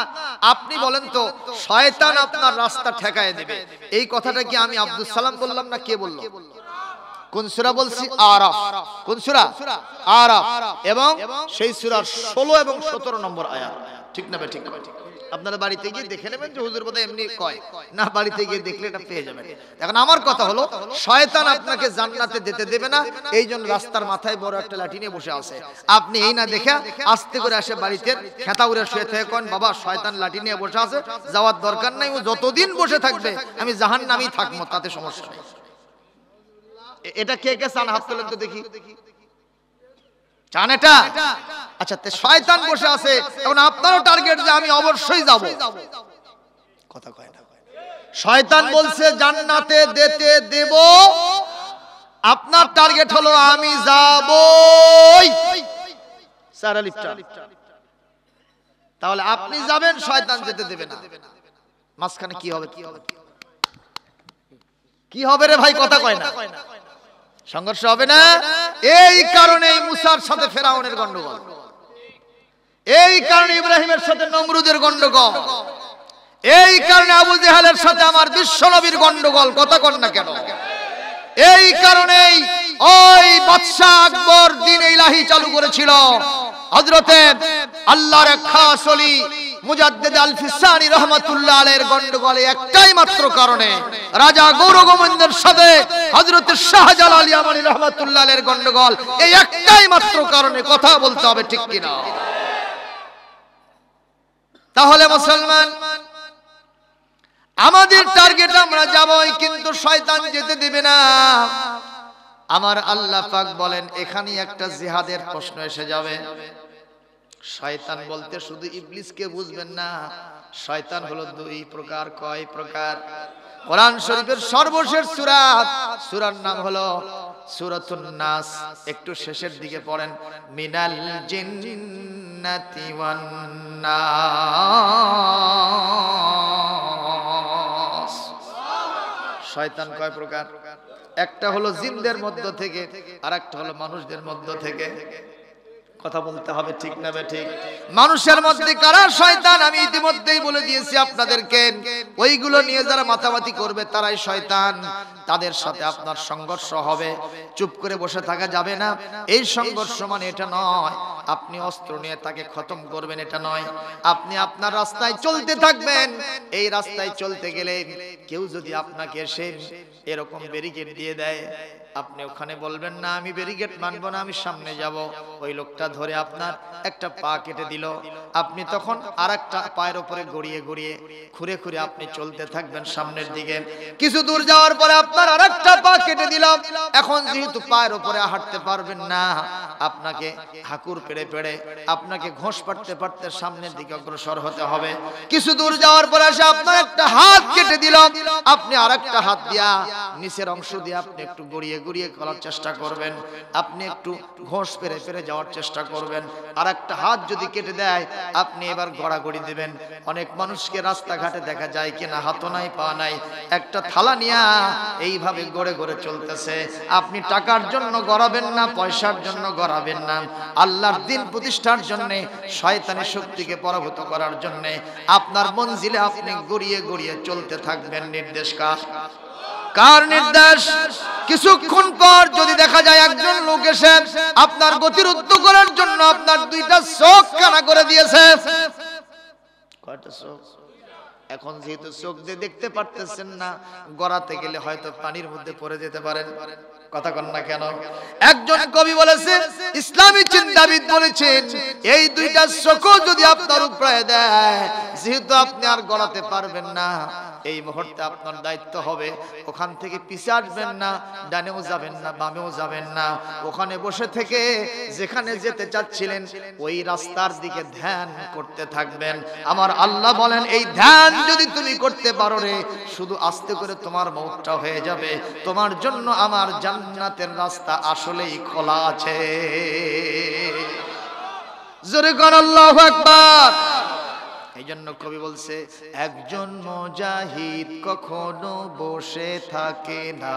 আপনি বলেন তো শয়তান আপনার রাস্তা ঠেকায় দেবে এই কথাটা কি আমি আব্দুল সালাম বললাম না কে বলল কোন সুরা বলছি আরাফ কোন সুরা আরাফ এবং সেই সুরার ষোলো এবং সতেরো নম্বর আয়া ঠিক না ঠিক না ঠিক আপনারা বাড়িতে গিয়ে দেখে নেবেন যে হুজুর বোধ এমনি কয় না বাড়িতে গিয়ে দেখলে এটা পেয়ে যাবেন এখন আমার কথা হলো শয়তান আপনাকে জান্নাতে যেতে দেবে না এই জন্য রাস্তার মাথায় বড় একটা লাঠি নিয়ে বসে আছে আপনি এই না দেখে আস্তে করে আসে বাড়িতে খেতা উড়ে শুয়ে থেকে কন বাবা শয়তান লাঠি নিয়ে বসে আছে যাওয়ার দরকার নাই ও যতদিন বসে থাকবে আমি জাহান নামেই থাকবো তাতে সমস্যা নেই এটা কে কে চান হাত তোলেন তো দেখি চান এটা আচ্ছা শয়তান বসে আছে এখন আপনারও টার্গেট যে আমি অবশ্যই যাব কথা কয় না শয়তান বলছে জান্নাতে দিতে দেব আপনার টার্গেট হলো আমি যাব স্যার তাহলে আপনি যাবেন শয়তান যেতে দেবে না মাঝখানে কি হবে কি হবে কি হবে রে ভাই কথা কয় না সংঘর্ষ হবে না এই কারণে মুসার সাথে ফেরাউনের গন্ডগোল এই কারণে ইব্রাহিমের সাথে নমরুদের গন্ডগোল এই কারণে আবু জেহালের সাথে আমার নবীর গন্ডগোল কথা কন না কেন এই কারণেই ওই বাদশাহ আকবর দিন ইলাহি চালু করেছিল হযরতে আল্লাহর খাস ওলি মুজাদ্দিদ আল ফিসানি রহমাতুল্লাহ আলাইহির গন্ডগোল একটাই মাত্র কারণে রাজা গৌর গোবিন্দের সাথে হযরত শাহজালাল আলী আমানি রহমাতুল্লাহ আলাইহির গন্ডগোল এই একটাই মাত্র কারণে কথা বলতে হবে ঠিক কিনা তাহলে মুসলমান আমাদের টার্গেট আমরা যাবই কিন্তু শয়তান যেতে দেবে না আমার আল্লাহ পাক বলেন এখানেই একটা জিহাদের প্রশ্ন এসে যাবে শয়তান বলতে শুধু ইবলিসকে বুঝবেন না শয়তান হলো দুই প্রকার কয় প্রকার কোরআন শরীফের সর্বশেষ সুরাত সুরার নাম হলো সুরাতুন নাস একটু শেষের দিকে পড়েন মিনাল জিন জন্নতি শয়তান কয় প্রকার একটা হলো জিনদের মধ্য থেকে আর একটা হলো মানুষদের মধ্য থেকে কথা বলতে হবে ঠিক না ঠিক মানুষের মধ্যে কারা শয়তান আমি ইতিমধ্যেই বলে দিয়েছি আপনাদেরকে ওইগুলো নিয়ে যারা মাথাবাতি করবে তারাই শয়তান তাদের সাথে আপনার সংঘর্ষ হবে চুপ করে বসে থাকা যাবে না এই সংঘর্ষ মানে এটা নয় আপনি অস্ত্র নিয়ে তাকে খতম করবেন এটা নয় আপনি আপনার রাস্তায় চলতে থাকবেন এই রাস্তায় চলতে গেলে কেউ যদি আপনাকে এসে এরকম ব্যারিকেড দিয়ে দেয় আপনি ওখানে বলবেন না আমি ব্যারিগেট মানবো না আমি সামনে যাব ওই লোকটা ধরে আপনার একটা পা কেটে দিল আপনি তখন আর একটা পায়ের ওপরে গড়িয়ে গড়িয়ে ঘুরে ঘুরে আপনি চলতে থাকবেন সামনের দিকে কিছু দূর যাওয়ার পরে আপনার আর একটা পা কেটে দিলাম এখন যেহেতু পায়ের ওপরে হাঁটতে পারবেন না আপনাকে হাকুর পেড়ে পেড়ে আপনাকে ঘোষ পাড়তে পাড়তে সামনের দিকে অগ্রসর হতে হবে কিছু দূর যাওয়ার পরে আসে আপনার একটা হাত কেটে দিলাম আপনি আর একটা হাত দিয়া নিচের অংশ দিয়ে আপনি একটু গড়িয়ে গুড়িয়ে করার চেষ্টা করবেন আপনি একটু ঘোষ পেরে পেরে যাওয়ার চেষ্টা করবেন আর একটা হাত যদি কেটে দেয় আপনি এবার গড়াগড়ি দেবেন অনেক মানুষকে রাস্তাঘাটে দেখা যায় কিনা হাতও নাই পা নাই একটা থালা নিয়া এইভাবে গড়ে গড়ে চলতেছে আপনি টাকার জন্য গড়াবেন না পয়সার জন্য গড়াবেন না আল্লাহর দিন প্রতিষ্ঠার জন্যে শয়তানের শক্তিকে পরাভূত করার জন্যে আপনার মঞ্জিলে আপনি গড়িয়ে গড়িয়ে চলতে থাকবেন নির্দেশ কাজ কার নির্দেশ কিছুক্ষণ পর যদি দেখা যায় একজন লোক এসে আপনার গতিরুদ্ধ করার জন্য আপনার দুইটা চোখ কানা করে দিয়েছে এখন যেহেতু চোখ দিয়ে দেখতে পারতেছেন না গড়াতে গেলে হয়তো পানির মধ্যে পড়ে যেতে পারেন কথা কন না কেন একজন কবি বলেছে ইসলামী চিন্তাবিদ বলেছেন এই দুইটা চোখও যদি আপনার উপরে দেয় যেহেতু আপনি আর গড়াতে পারবেন না এই মুহূর্তে আপনার দায়িত্ব হবে ওখান থেকে পিছিয়ে আসবেন না ডানেও যাবেন না বামেও যাবেন না ওখানে বসে থেকে যেখানে যেতে চাচ্ছিলেন ওই রাস্তার দিকে ধ্যান করতে থাকবেন আমার আল্লাহ বলেন এই ধ্যান যদি তুমি করতে পারো রে শুধু আস্তে করে তোমার মৌতটা হয়ে যাবে তোমার জন্য আমার জান জান্নাতের রাস্তা আসলেই খোলা আছে জোরে কর আল্লাহু আকবার এই জন্য কবি বলছে একজন মুজাহিদ কখনো বসে থাকে না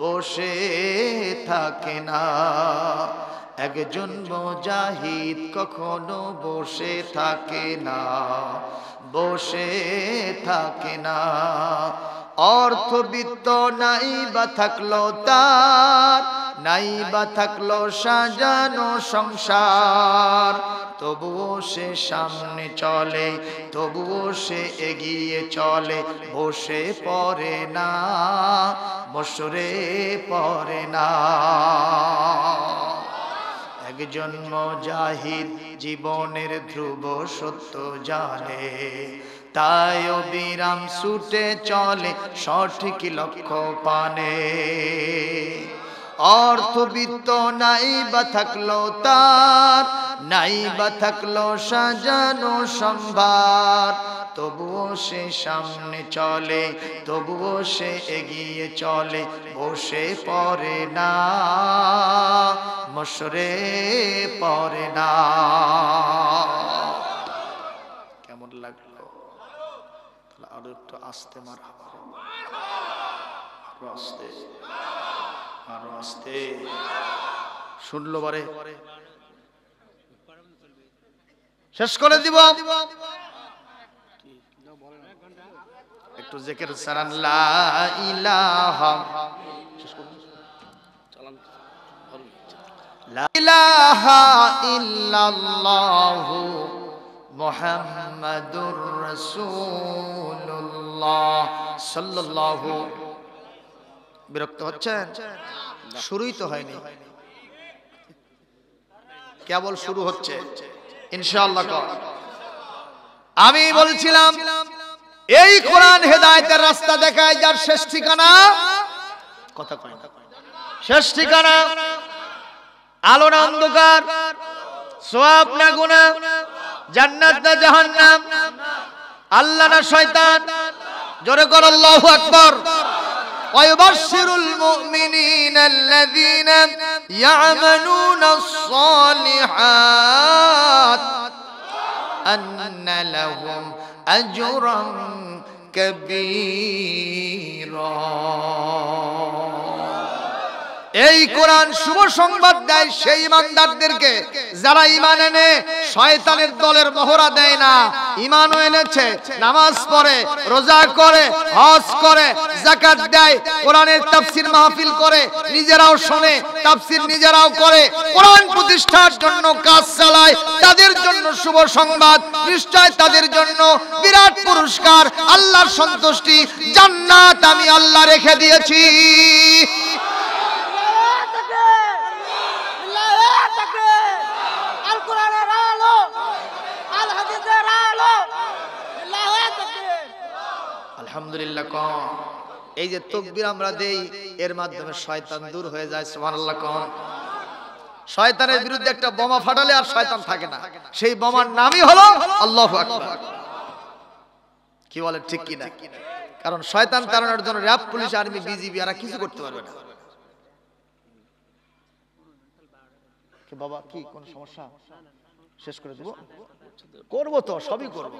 বসে থাকে না একজন মুজাহিদ কখনো বসে থাকে না বসে থাকে না অর্থবিত্ত নাই বা থাকলো তার নাই বা থাকলো সাজানো সংসার তবুও সে সামনে চলে তবুও সে এগিয়ে চলে বসে পড়ে না বসরে পড়ে না একজন জাহিদ জীবনের ধ্রুব সত্য জানে তাই বিরাম সুটে চলে সঠিক লক্ষ্য পানে অর্থবিত্ত নাই বা থাকলো তার নাই বা থাকলো সাজানো সম্ভার তবুও সে সামনে চলে তবুও সে এগিয়ে চলে বসে পরে না মশরে পরে না আস্তে মার আরো আরো বারে শেষ করে দিব একটু জেকের সারান লা ইলাহা মোহাম্মদুর রসুল্লাহ সাল্লাহ বিরক্ত হচ্ছেন শুরুই তো হয়নি কেবল শুরু হচ্ছে ইনশাআল্লাহ আমি বলছিলাম এই কোরআন হেদায়তের রাস্তা দেখায় যার শেষ ঠিকানা কথা কয় শেষ ঠিকানা আলো না অন্ধকার সোয়াব না গুনা জান্নাত না জাহান্নাম আল্লাহ না শয়তান জোরে কর আল্লাহু আকবার ويبشر المؤمنين الذين يعملون الصالحات أن لهم أجرا كبيرا এই কোরআন শুভ সংবাদ দেয় সেই ইমানদারদেরকে যারা ইমান এনে শয়তানের দলের মহড়া দেয় না ইমানও এনেছে নামাজ পড়ে রোজা করে হজ করে জাকাত দেয় কোরআনের তাফসির মাহফিল করে নিজেরাও শোনে তাফসির নিজেরাও করে কোরআন প্রতিষ্ঠার জন্য কাজ চালায় তাদের জন্য শুভ সংবাদ নিশ্চয় তাদের জন্য বিরাট পুরস্কার আল্লাহর সন্তুষ্টি জান্নাত আমি আল্লাহ রেখে দিয়েছি আলহামদুলিল্লাহ ক এই যে তকবির আমরা দেই এর মাধ্যমে শয়তান দূর হয়ে যায় সুবহানাল্লাহ ক শয়তানের বিরুদ্ধে একটা বোমা ফাটালে আর শয়তান থাকে না সেই বোমার নামই হলো আল্লাহু আকবার কি বলে ঠিক কি না কারণ শয়তান তাড়ানোর জন্য র্যাব পুলিশ আর্মি বিজিবি আর কিছু করতে পারবে না বাবা কি কোন সমস্যা শেষ করে দেব করবো তো সবই করবো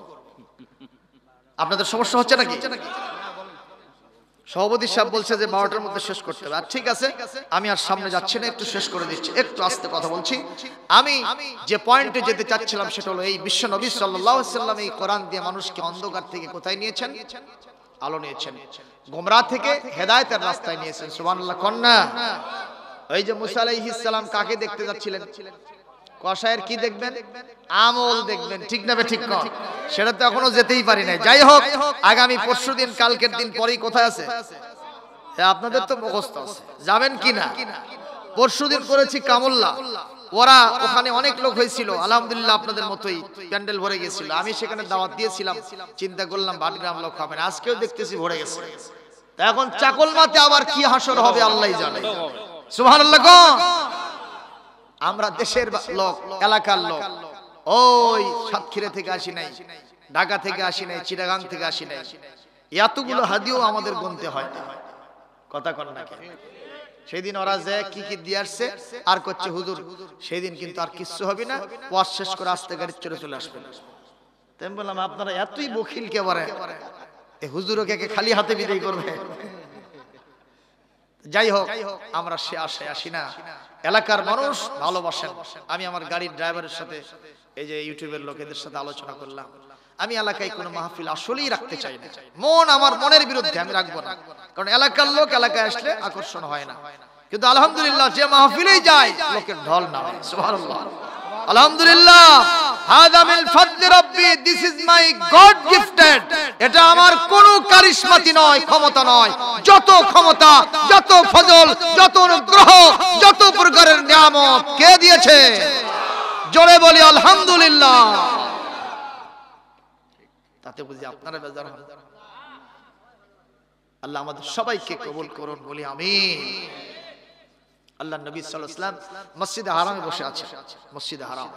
আপনাদের সমস্যা হচ্ছে নাকি হ্যাঁ, সভাপতি সাহেব বলছে যে বারোটার মধ্যে শেষ করতে হবে আর ঠিক আছে আমি আর সামনে যাচ্ছি না একটু শেষ করে দিচ্ছি একটু আস্তে কথা বলছি আমি যে পয়েন্টে যেতে চাচ্ছিলাম সেটা হলো এই বিশ্ব নবী সাল্লাম এই কোরআন দিয়ে মানুষকে অন্ধকার থেকে কোথায় নিয়েছেন আলো নিয়েছেন গোমরা থেকে হেদায়তের রাস্তায় নিয়েছেন সুবান কন্যা এই যে মুসাল আলাইহিস কাকে দেখতে যাচ্ছিলেন কষায়ের কি দেখবেন আমল দেখবেন ঠিক না ঠিক না সেটা তো এখনো যেতেই পারি নাই যাই হোক আগামী পরশু দিন কালকের দিন পরেই কোথায় আছে আপনাদের তো মুখস্থ আছে যাবেন কি না পরশু দিন করেছি কামল্লা ওরা ওখানে অনেক লোক হয়েছিল আলহামদুলিল্লাহ আপনাদের মতোই প্যান্ডেল ভরে গেছিল আমি সেখানে দাওয়াত দিয়েছিলাম চিন্তা করলাম বাটিগ্রাম লোক হবে না আজকেও দেখতেছি ভরে গেছে এখন চাকলমাতে আবার কি হাসর হবে আল্লাহ জানে সুভান আমরা দেশের লোক এলাকার লোক ওই সাতক্ষীরা থেকে আসি নাই ঢাকা থেকে আসি নাই চিটাগাং থেকে আসি নাই এতগুলো হাদিও আমাদের গুনতে হয় কথা কন না সেদিন ওরা যে কি কি দিয়ে আসছে আর করছে হুজুর সেদিন কিন্তু আর কিচ্ছু হবে না ওয়াজ শেষ করে আসতে গাড়ি চলে চলে আসবে তেমন বললাম আপনারা এতই বখিল কে বলে কে খালি হাতে বিদায় করবে যাই হোক আমরা সে আসে আসি না এলাকার মানুষ ভালোবাসেন আমি আমার গাড়ির ড্রাইভারের সাথে এই যে ইউটিউবের লোকেদের সাথে আলোচনা করলাম আমি এলাকায় কোনো মাহফিল আসলেই রাখতে চাই না মন আমার মনের বিরুদ্ধে আমি রাখবো না কারণ এলাকার লোক এলাকায় আসলে আকর্ষণ হয় না কিন্তু আলহামদুলিল্লাহ যে মাহফিলেই যায় লোকের ঢল না হয় আলহামদুলিল্লাহ মাই গড এটা আমার ক্ষমতা নয় কে দিয়েছে জোরে বলি আলহামদুলিল্লাহ তাতে বুঝি আপনারা বেজার আল্লাহ আমাদের সবাইকে কবুল করুন বলি আমি আল্লাহ নবী মসজিদে হারামে বসে আছে মসজিদে হারাম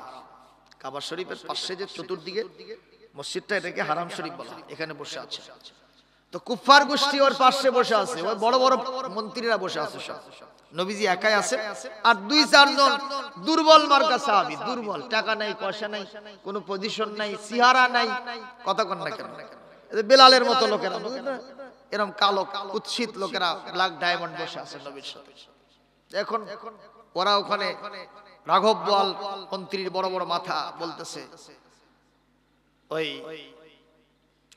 কাবা শরীফের পাশে যে চতুর্দিকে মসজিদটা এটাকে হারাম শরীফ বলা এখানে বসে আছে তো কুফফার গোষ্ঠী ওর পাশে বসে আছে ওই বড় বড় মন্ত্রীরা বসে আছে সব নবীজি একাই আছে আর দুই চারজন দুর্বল মার্কা সাহাবি দুর্বল টাকা নাই পয়সা নাই কোনো পজিশন নাই সিহারা নাই কথা কন না কেন বেলালের মতো লোকেরা এরকম কালো কুৎসিত লোকেরা ব্ল্যাক ডায়মন্ড বসে আছে নবীর সাথে এখন ওরা ওখানে রাঘব বল মন্ত্রীর বড় বড় মাথা বলতেছে ওই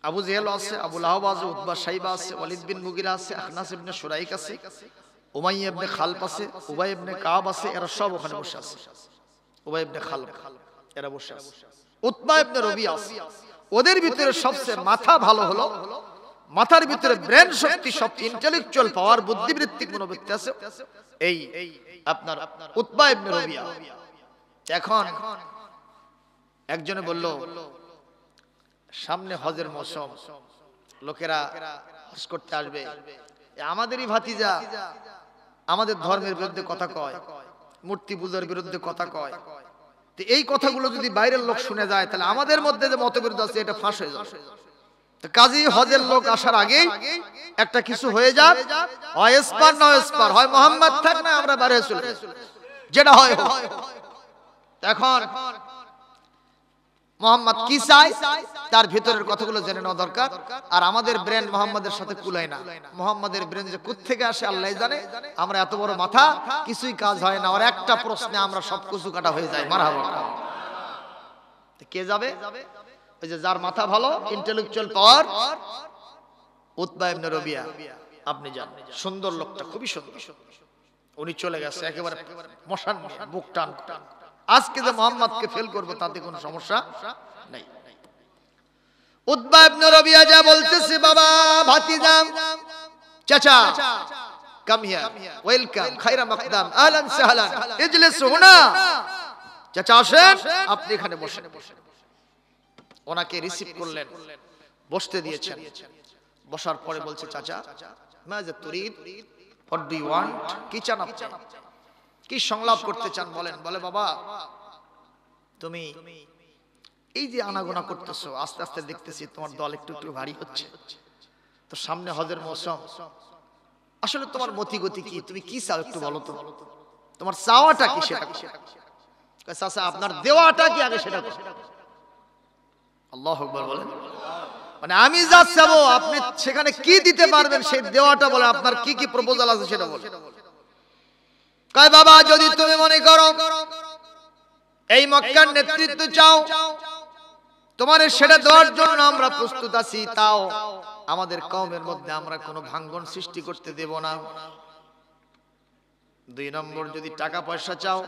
আবু জেহেল আছে আবু লাহবাজ উদ্বা সাইবা আছে অলিদ বিন মুগিরা আছে আখনাস ইবনে সুরাইক আছে উমাই ইবনে খালপ আছে উবাই ইবনে কাব আছে এরা সব ওখানে বসে আছে উবাই ইবনে খালপ এরা বসে আছে উতবা ইবনে রবি আছে ওদের ভিতরে সবচেয়ে মাথা ভালো হলো মাথার ভিতরে ব্রেন শক্তি সব ইন্টেলেকচুয়াল পাওয়ার বুদ্ধিবৃত্তিক মনোবৃত্তি আছে এই আপনার উৎপা ইবনে রবিয়া এখন একজনে বলল সামনে হজের মৌসুম লোকেরা হজ করতে আসবে আমাদেরই ভাতিজা আমাদের ধর্মের বিরুদ্ধে কথা কয় মূর্তি পূজার বিরুদ্ধে কথা কয় এই কথাগুলো যদি বাইরের লোক শুনে যায় তাহলে আমাদের মধ্যে যে মতবিরোধ আছে এটা ফাঁস হয়ে যাবে কাজী হজের লোক আসার আগে একটা কিছু হয়ে যাক অয়েসপার না অয়েসপার হয় মোহাম্মদ থাক না আমরা বারে চলে যেটা হয় এখন মোহাম্মদ কি চাই তার ভিতরের কথাগুলো জেনে নেওয়া দরকার আর আমাদের ব্রেন মোহাম্মদের সাথে কুলায় না মোহাম্মদের ব্রেন যে থেকে আসে আল্লাহ জানে আমরা এত বড় মাথা কিছুই কাজ হয় না আর একটা প্রশ্নে আমরা সব কিছু কাটা হয়ে যায় মারা কে যাবে ওই যে যার মাথা ভালো ইন্টেলেকচুয়াল পাওয়ার উৎবা ইবনে রবিয়া আপনি জান সুন্দর লোকটা খুবই সুন্দর উনি চলে গেছে একেবারে মশান বুক টান আজকে যে মোহাম্মদকে ফেল করব তাতে কোনো সমস্যা নাই ইবনে রবিয়া যা বলতেছে বাবা ভাতিজাম চাচা কাম হিয়ার ওয়েলকাম খায়রা মাকদাম আহলান সাহলান ইজলিস হুনা চাচা আসেন আপনি এখানে বসে বসে ওনাকে রিসিভ করলেন বসতে দিয়েছেন বসার পরে বলছে চাচা কি চান কি সংলাপ করতে চান বলেন বলে বাবা তুমি এই যে আনাগোনা করতেছো আস্তে আস্তে দেখতেছি তোমার দল একটু একটু ভারী হচ্ছে তো সামনে হজের মৌসুম আসলে তোমার মতি গতি কি তুমি কি চাও একটু বলো তো তোমার চাওয়াটা কি সেটা চাচা আপনার দেওয়াটা কি আগে সেটা আল্লাহ আকবর বলেন মানে আমি যা চাবো আপনি সেখানে কি দিতে পারবেন সেই দেওয়াটা বলে আপনার কি কি প্রপোজাল আছে সেটা বলে কয় বাবা যদি তুমি মনে করো এই মক্কার নেতৃত্ব চাও তোমার সেটা দেওয়ার জন্য আমরা প্রস্তুত আছি তাও আমাদের কমের মধ্যে আমরা কোনো ভাঙ্গন সৃষ্টি করতে দেব না দুই নম্বর যদি টাকা পয়সা চাও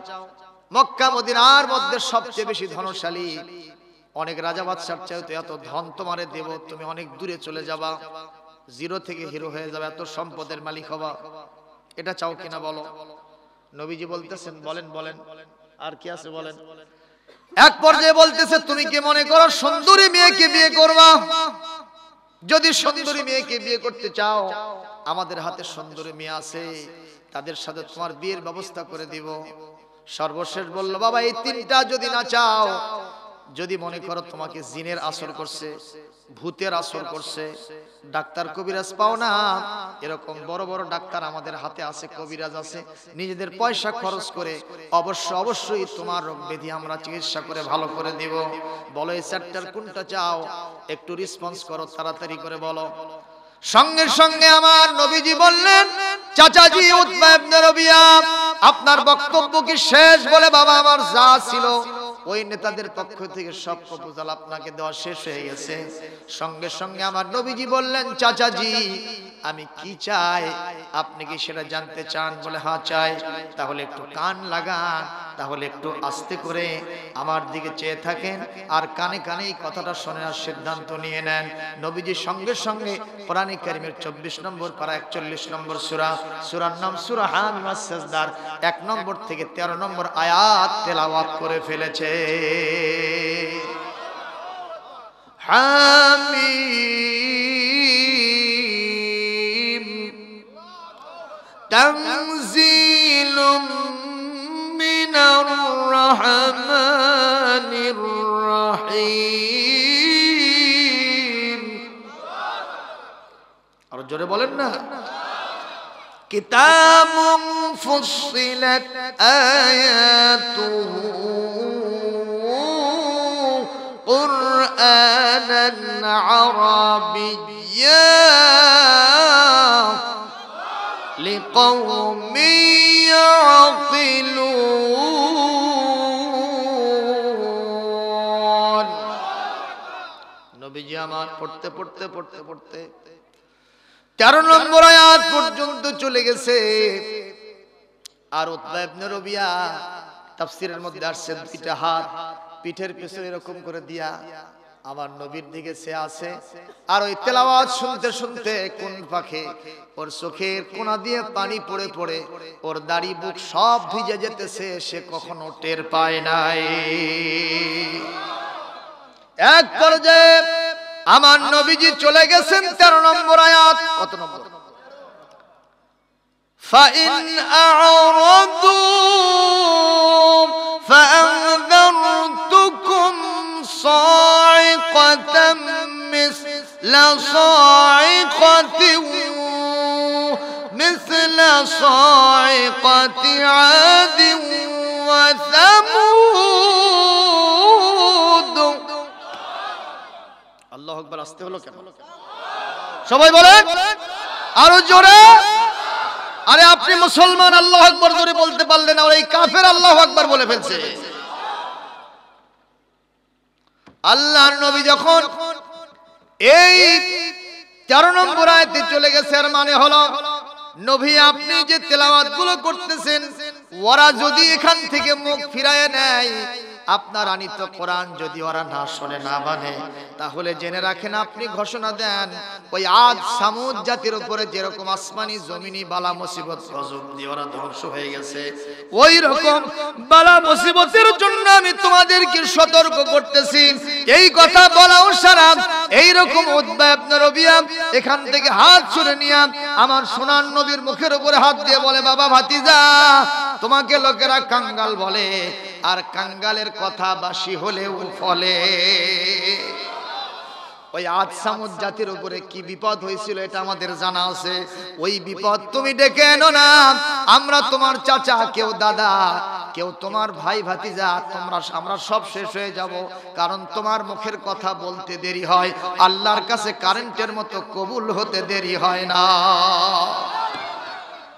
মক্কা মদিনার মধ্যে সবচেয়ে বেশি ধনশালী অনেক রাজা বাদশার চাইতো এত ধন তোমারে দেব তুমি অনেক দূরে চলে যাবা জিরো থেকে হিরো হয়ে যাবে এত সম্পদের মালিক হবা এটা চাও কিনা বলো নবীজি বলতেছেন বলেন বলেন আর কি আছে বলেন এক পর্যায়ে বলতেছে তুমি কি মনে করো সুন্দরী মেয়েকে বিয়ে করবা যদি সুন্দরী মেয়েকে বিয়ে করতে চাও আমাদের হাতে সুন্দরী মেয়ে আছে তাদের সাথে তোমার বিয়ের ব্যবস্থা করে দিব সর্বশেষ বলল বাবা এই তিনটা যদি না চাও যদি মনে করো তোমাকে জিনের আসর করছে ভূতের আসর করছে ডাক্তার কবিরাজ পাও না এরকম বড় বড় ডাক্তার আমাদের হাতে আছে কবিরাজ আছে নিজেদের পয়সা খরচ করে অবশ্য অবশ্যই তোমার রোগ বেধি আমরা চিকিৎসা করে ভালো করে দেব বলো এই চারটার কোনটা চাও একটু রেসপন্স করো তাড়াতাড়ি করে বলো সঙ্গে সঙ্গে আমার নবীজি বললেন চাচাজি উৎপাদন রবিয়া আপনার বক্তব্য কি শেষ বলে বাবা আমার যা ছিল ওই নেতাদের পক্ষ থেকে সব প্রপোজাল আপনাকে দেওয়া শেষ হয়ে গেছে সঙ্গে সঙ্গে আমার নবীজি বললেন চাচাজি আমি কি চাই আপনি কি সেটা জানতে চান বলে হ্যাঁ চাই তাহলে একটু কান লাগান তাহলে একটু আস্তে করে আমার দিকে চেয়ে থাকেন আর কানে কানে এই কথাটা শোনার সিদ্ধান্ত নিয়ে নেন নবীজি সঙ্গে সঙ্গে কোরআন কারিমের চব্বিশ নম্বর পারা একচল্লিশ নম্বর সুরা সুরার নাম সুরা হামিমাসদার এক নম্বর থেকে ১৩ নম্বর আয়াত তেলাওয়াত করে ফেলেছে হামি تنزيل من الرحمن الرحيم আর জোরে لنا كتاب فصلت آياته قرآنا عربيا لقوم يعقلون নবীজি আমার পড়তে পড়তে পড়তে পড়তে তেরো নম্বর আয়াত পর্যন্ত চলে গেছে আর উতবা ইবনে রবিয়া তাফসীরের মধ্যে আসছে দুইটা হাত পিঠের পেছনে এরকম করে দিয়া আমার নবীর দিকে সে আছে আর ওই তেলাওয়াজ শুনতে শুনতে কোন পাখে ওর চোখের কোনা দিয়ে পানি পড়ে পড়ে ওর দাড়ি বুক সব ভিজে যেতেছে সে কখনো টের পায় নাই এক পর্যায়ে আমার নবীজি চলে গেছেন তেরো নম্বর আয়াত কত নম্বর فإن أعرضوا لصاعقة مثل صاعقة عاد وثمود الله أكبر أستغلق সবাই বলেন আরো জোরে আরে আপনি মুসলমান আল্লাহ আকবর জোরে বলতে পারলেন আর এই কাফের আল্লাহ আকবর বলে ফেলছে আল্লাহর নবী যখন এই তেরো নম্বর আয়তে চলে গেছে আর মানে হলো নভী আপনি যে তেলাওয়াত গুলো করতেছেন ওরা যদি এখান থেকে মুখ ফিরায় নেয় আপনার আনিত কোরআন যদি ওরা না শোনে না মানে তাহলে জেনে রাখেন আপনি ঘোষণা দেন ওই আজ সামুদ জাতির উপরে যেরকম আসমানি জমিনি বালা মুসিবত ওরা ধ্বংস হয়ে গেছে ওই রকম বালা মুসিবতের জন্য আমি তোমাদেরকে সতর্ক করতেছি এই কথা বলাও সারা এইরকম উদ্বায় আপনার অভিয়াম এখান থেকে হাত ছুড়ে নিয়ে আমার সোনার নবীর মুখের উপরে হাত দিয়ে বলে বাবা ভাতিজা তোমাকে লোকেরা কাঙ্গাল বলে আর কাঙ্গালের কথা বাসি হলেও ফলে ওই আজসামুদ জাতির উপরে কি বিপদ হয়েছিল এটা আমাদের জানা আছে ওই বিপদ তুমি ডেকে এনো না আমরা তোমার চাচা কেউ দাদা কেউ তোমার ভাই ভাতিজা তোমরা আমরা সব শেষ হয়ে যাব কারণ তোমার মুখের কথা বলতে দেরি হয় আল্লাহর কাছে কারেন্টের মতো কবুল হতে দেরি হয় না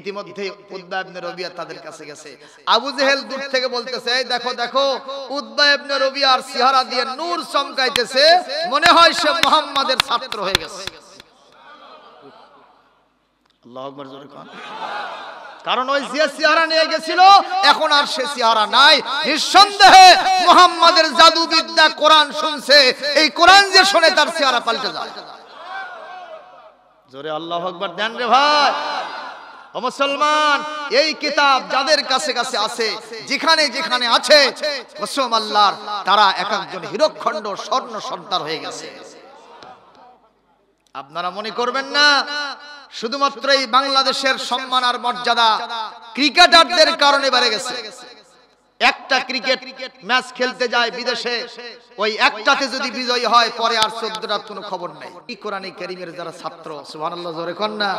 ইতিমধ্যে উদ্বা ইবনে রবিয়া তাদের কাছে গেছে আবু জেহেল দূর থেকে বলতেছে এই দেখো দেখো উদ্বা ইবনে রবিয়ার সিহারা দিয়ে নূর চমকাইতেছে মনে হয় সে মুহাম্মাদের ছাত্র হয়ে গেছে আল্লাহু আকবার জোরে কোন কারণ ওই যে সিহারা নিয়ে গেছিল এখন আর সে সিহারা নাই নিঃসন্দেহে মুহাম্মাদের জাদু বিদ্যা কোরআন শুনছে এই কোরআন যে শুনে তার সিহারা পাল্টে যায় জোরে আল্লাহু আকবার দেন রে ভাই ও মুসলমান এই কিতাব যাদের কাছে কাছে আছে যেখানে যেখানে আছে কসম আল্লাহর তারা এক একজন হিরোখণ্ড স্বর্ণ সন্তান হয়ে গেছে আপনারা মনে করবেন না শুধুমাত্র এই বাংলাদেশের সম্মান আর মর্যাদা ক্রিকেটারদের কারণে বেড়ে গেছে একটা ক্রিকেট ম্যাচ খেলতে যায় বিদেশে ওই একটাতে যদি বিজয়ী হয় পরে আর চোদ্দটার কোনো খবর নাই কোরআনে ক্যারিমের যারা ছাত্র সুবহানাল্লাহ জোরে কন্যা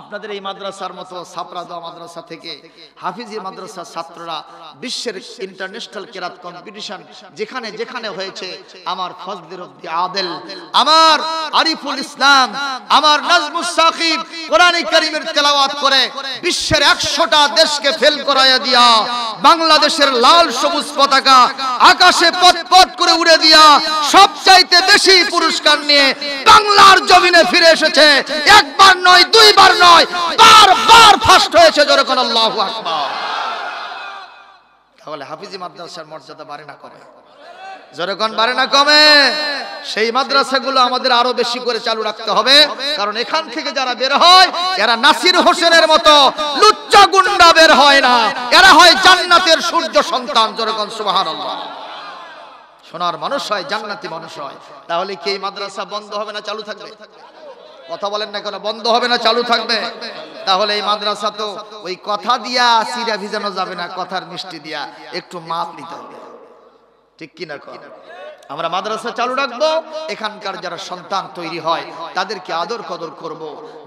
আপনাদের এই মাদ্রাসার মতো সাপরাদা মাদ্রাসা থেকে হাফিজি মাদ্রাসার ছাত্ররা বিশ্বের ইন্টারন্যাশনাল কেরাত কম্পিটিশন যেখানে যেখানে হয়েছে আমার ফজলের উদ্দি আদেল আমার আরিফুল ইসলাম আমার নাজমুস সাকিব কোরআন কারীমের তেলাওয়াত করে বিশ্বের 100টা দেশকে ফেল করায়া দিয়া বাংলাদেশের লাল সবুজ পতাকা আকাশে পথ করে উড়ে দিয়া সবচাইতে বেশি পুরস্কার নিয়ে বাংলার জমিনে ফিরে এসেছে একবার নয় দুইবার নয় বারবার ফার্স্ট হয়েছে জোরে আল্লাহু আকবার তাহলে হাফিজি মাদ্রাসার মর্যাদা বাড়ে না কমে জোরে বাড়ে না কমে সেই মাদ্রাসাগুলো আমাদের আরো বেশি করে চালু রাখতে হবে কারণ এখান থেকে যারা বের হয় এরা নাসির হোসেনের মতো লুচ্চা গুন্ডা বের হয় না এরা হয় জান্নাতের সূর্য সন্তান সোনার মানুষ হয় জান্নাতি মানুষ হয় তাহলে কি এই মাদ্রাসা বন্ধ হবে না চালু থাকবে কথা বলেন না কেন বন্ধ হবে না চালু থাকবে তাহলে এই মাদ্রাসা তো ওই কথা দিয়া সিরা ভিজানো যাবে না কথার মিষ্টি দিয়া একটু মাপ নিতে হবে ঠিক কিনা কথা আমরা মাদ্রাসা চালু রাখবো এখানকার যারা সন্তান তৈরি হয় তাদেরকে আদর কদর করব।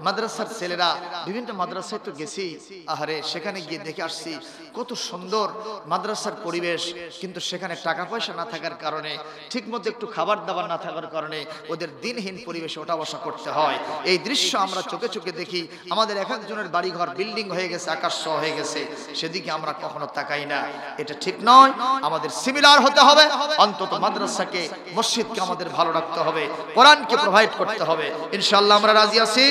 মাদ্রাসার ছেলেরা বিভিন্ন মাদ্রাসায় তো গেছি আহারে সেখানে গিয়ে দেখে আসছি কত সুন্দর মাদ্রাসার পরিবেশ কিন্তু সেখানে টাকা পয়সা না থাকার কারণে ঠিক মতো একটু খাবার দাবার না থাকার কারণে ওদের দিনহীন পরিবেশে ওটা বসা করতে হয় এই দৃশ্য আমরা চোখে চোখে দেখি আমাদের এক একজনের বাড়িঘর বিল্ডিং হয়ে গেছে আকাশ সহ হয়ে গেছে সেদিকে আমরা কখনো তাকাই না এটা ঠিক নয় আমাদের সিমিলার হতে হবে অন্তত মাদ্রাসাকে মসজিদকে আমাদের ভালো রাখতে হবে কোরআনকে প্রোভাইড করতে হবে ইনশাল্লাহ আমরা রাজি আছি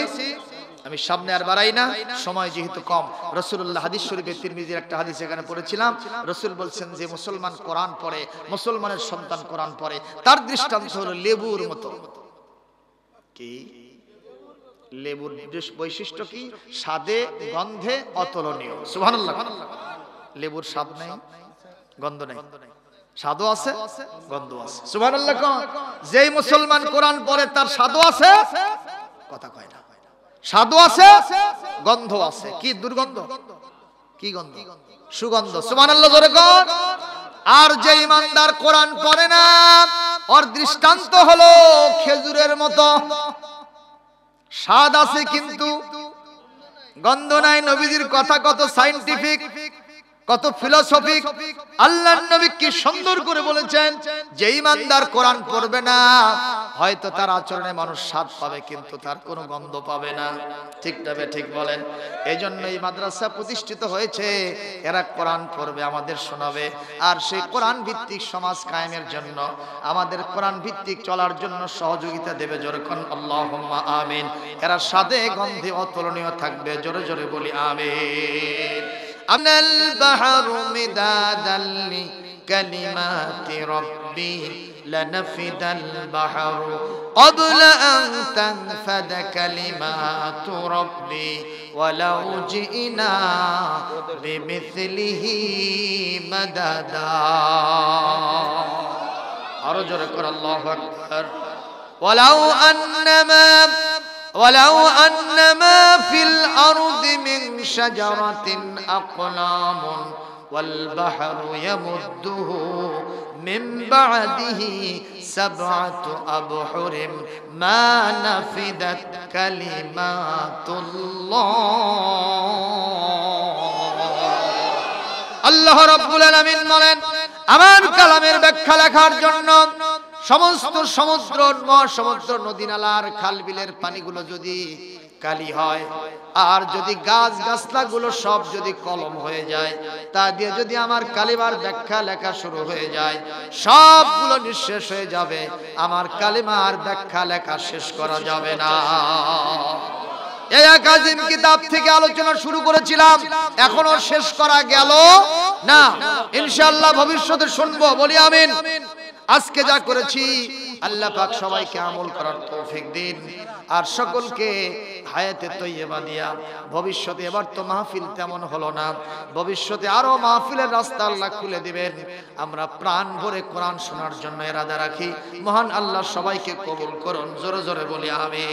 আমি সামনে আর বাড়াই না সময় যেহেতু কম রসুল্লাহ হাদিস শরীফের তিরমিজির একটা হাদিস এখানে পড়েছিলাম রসুল বলছেন যে মুসলমান কোরআন পড়ে মুসলমানের সন্তান কোরআন পড়ে তার দৃষ্টান্ত হলো লেবুর মতো কি লেবুর বৈশিষ্ট্য কি স্বাদে গন্ধে অতুলনীয় সুবহানাল্লাহ লেবুর স্বাদ নেই গন্ধ নেই স্বাদও আছে গন্ধ আছে সুবহানাল্লাহ যেই মুসলমান কোরআন পড়ে তার স্বাদও আছে কথা কয় না স্বাদও আছে গন্ধ আছে কি দুর্গন্ধ কি গন্ধ সুগন্ধ সুমান আর যে ইমানদার কোরআন পড়ে না ওর দৃষ্টান্ত হলো খেজুরের মতো স্বাদ আছে কিন্তু গন্ধ নাই নবীজির কথা কত সাইন্টিফিক কত ফিলোসফিক আল্লাহর নবী কি সুন্দর করে বলেছেন যে ইমানদার কোরআন পড়বে না হয়তো তার আচরণে মানুষ স্বাদ পাবে কিন্তু তার কোনো গন্ধ পাবে না ঠিক তবে ঠিক বলেন এই জন্য এই মাদ্রাসা প্রতিষ্ঠিত হয়েছে এরা কোরআন পড়বে আমাদের শোনাবে আর সেই কোরআন ভিত্তিক সমাজ কায়েমের জন্য আমাদের কোরআন ভিত্তিক চলার জন্য সহযোগিতা দেবে যখন আল্লাহ আমিন এরা সাদে গন্ধে অতুলনীয় থাকবে জোরে জোরে বলি আমিন أنا البحر مدادا لكلمات ربي لنفد البحر قبل أن تنفد كلمات ربي ولو جئنا بمثله مددا أرجو الله أكبر ولو أنما ولو أن ما في الأرض من شجرة أقلام والبحر يمده من بعده سبعة أبحر ما نفدت كلمات الله الله رب العالمين বলেন أمان كلامير ব্যাখ্যা লেখার সমস্ত সমুদ্র সমুদ্র নদী নালার খাল বিলের পানিগুলো যদি কালি হয় আর যদি গাছ গুলো সব যদি কলম হয়ে যায় তা দিয়ে যদি আমার কালিমার ব্যাখ্যা লেখা শুরু হয়ে যায় সবগুলো নিঃশেষ হয়ে যাবে আমার কালিমার ব্যাখ্যা লেখা শেষ করা যাবে না এই থেকে আলোচনা শুরু করেছিলাম এখনো শেষ করা গেল না ইনশাল্লাহ ভবিষ্যতে শুনবো বলি আমিন আজকে যা করেছি আল্লাহ পাক সবাইকে আমল করার তৌফিক দিন আর সকলকে হায়াতে তৈয়বা দিয়া ভবিষ্যতে এবার তো মাহফিল তেমন হলো না ভবিষ্যতে আরো মাহফিলের রাস্তা আল্লাহ খুলে দিবেন আমরা প্রাণ ভরে কোরআন শোনার জন্য এরাদা রাখি মহান আল্লাহ সবাইকে কবুল করুন জোরে জোরে বলি আমি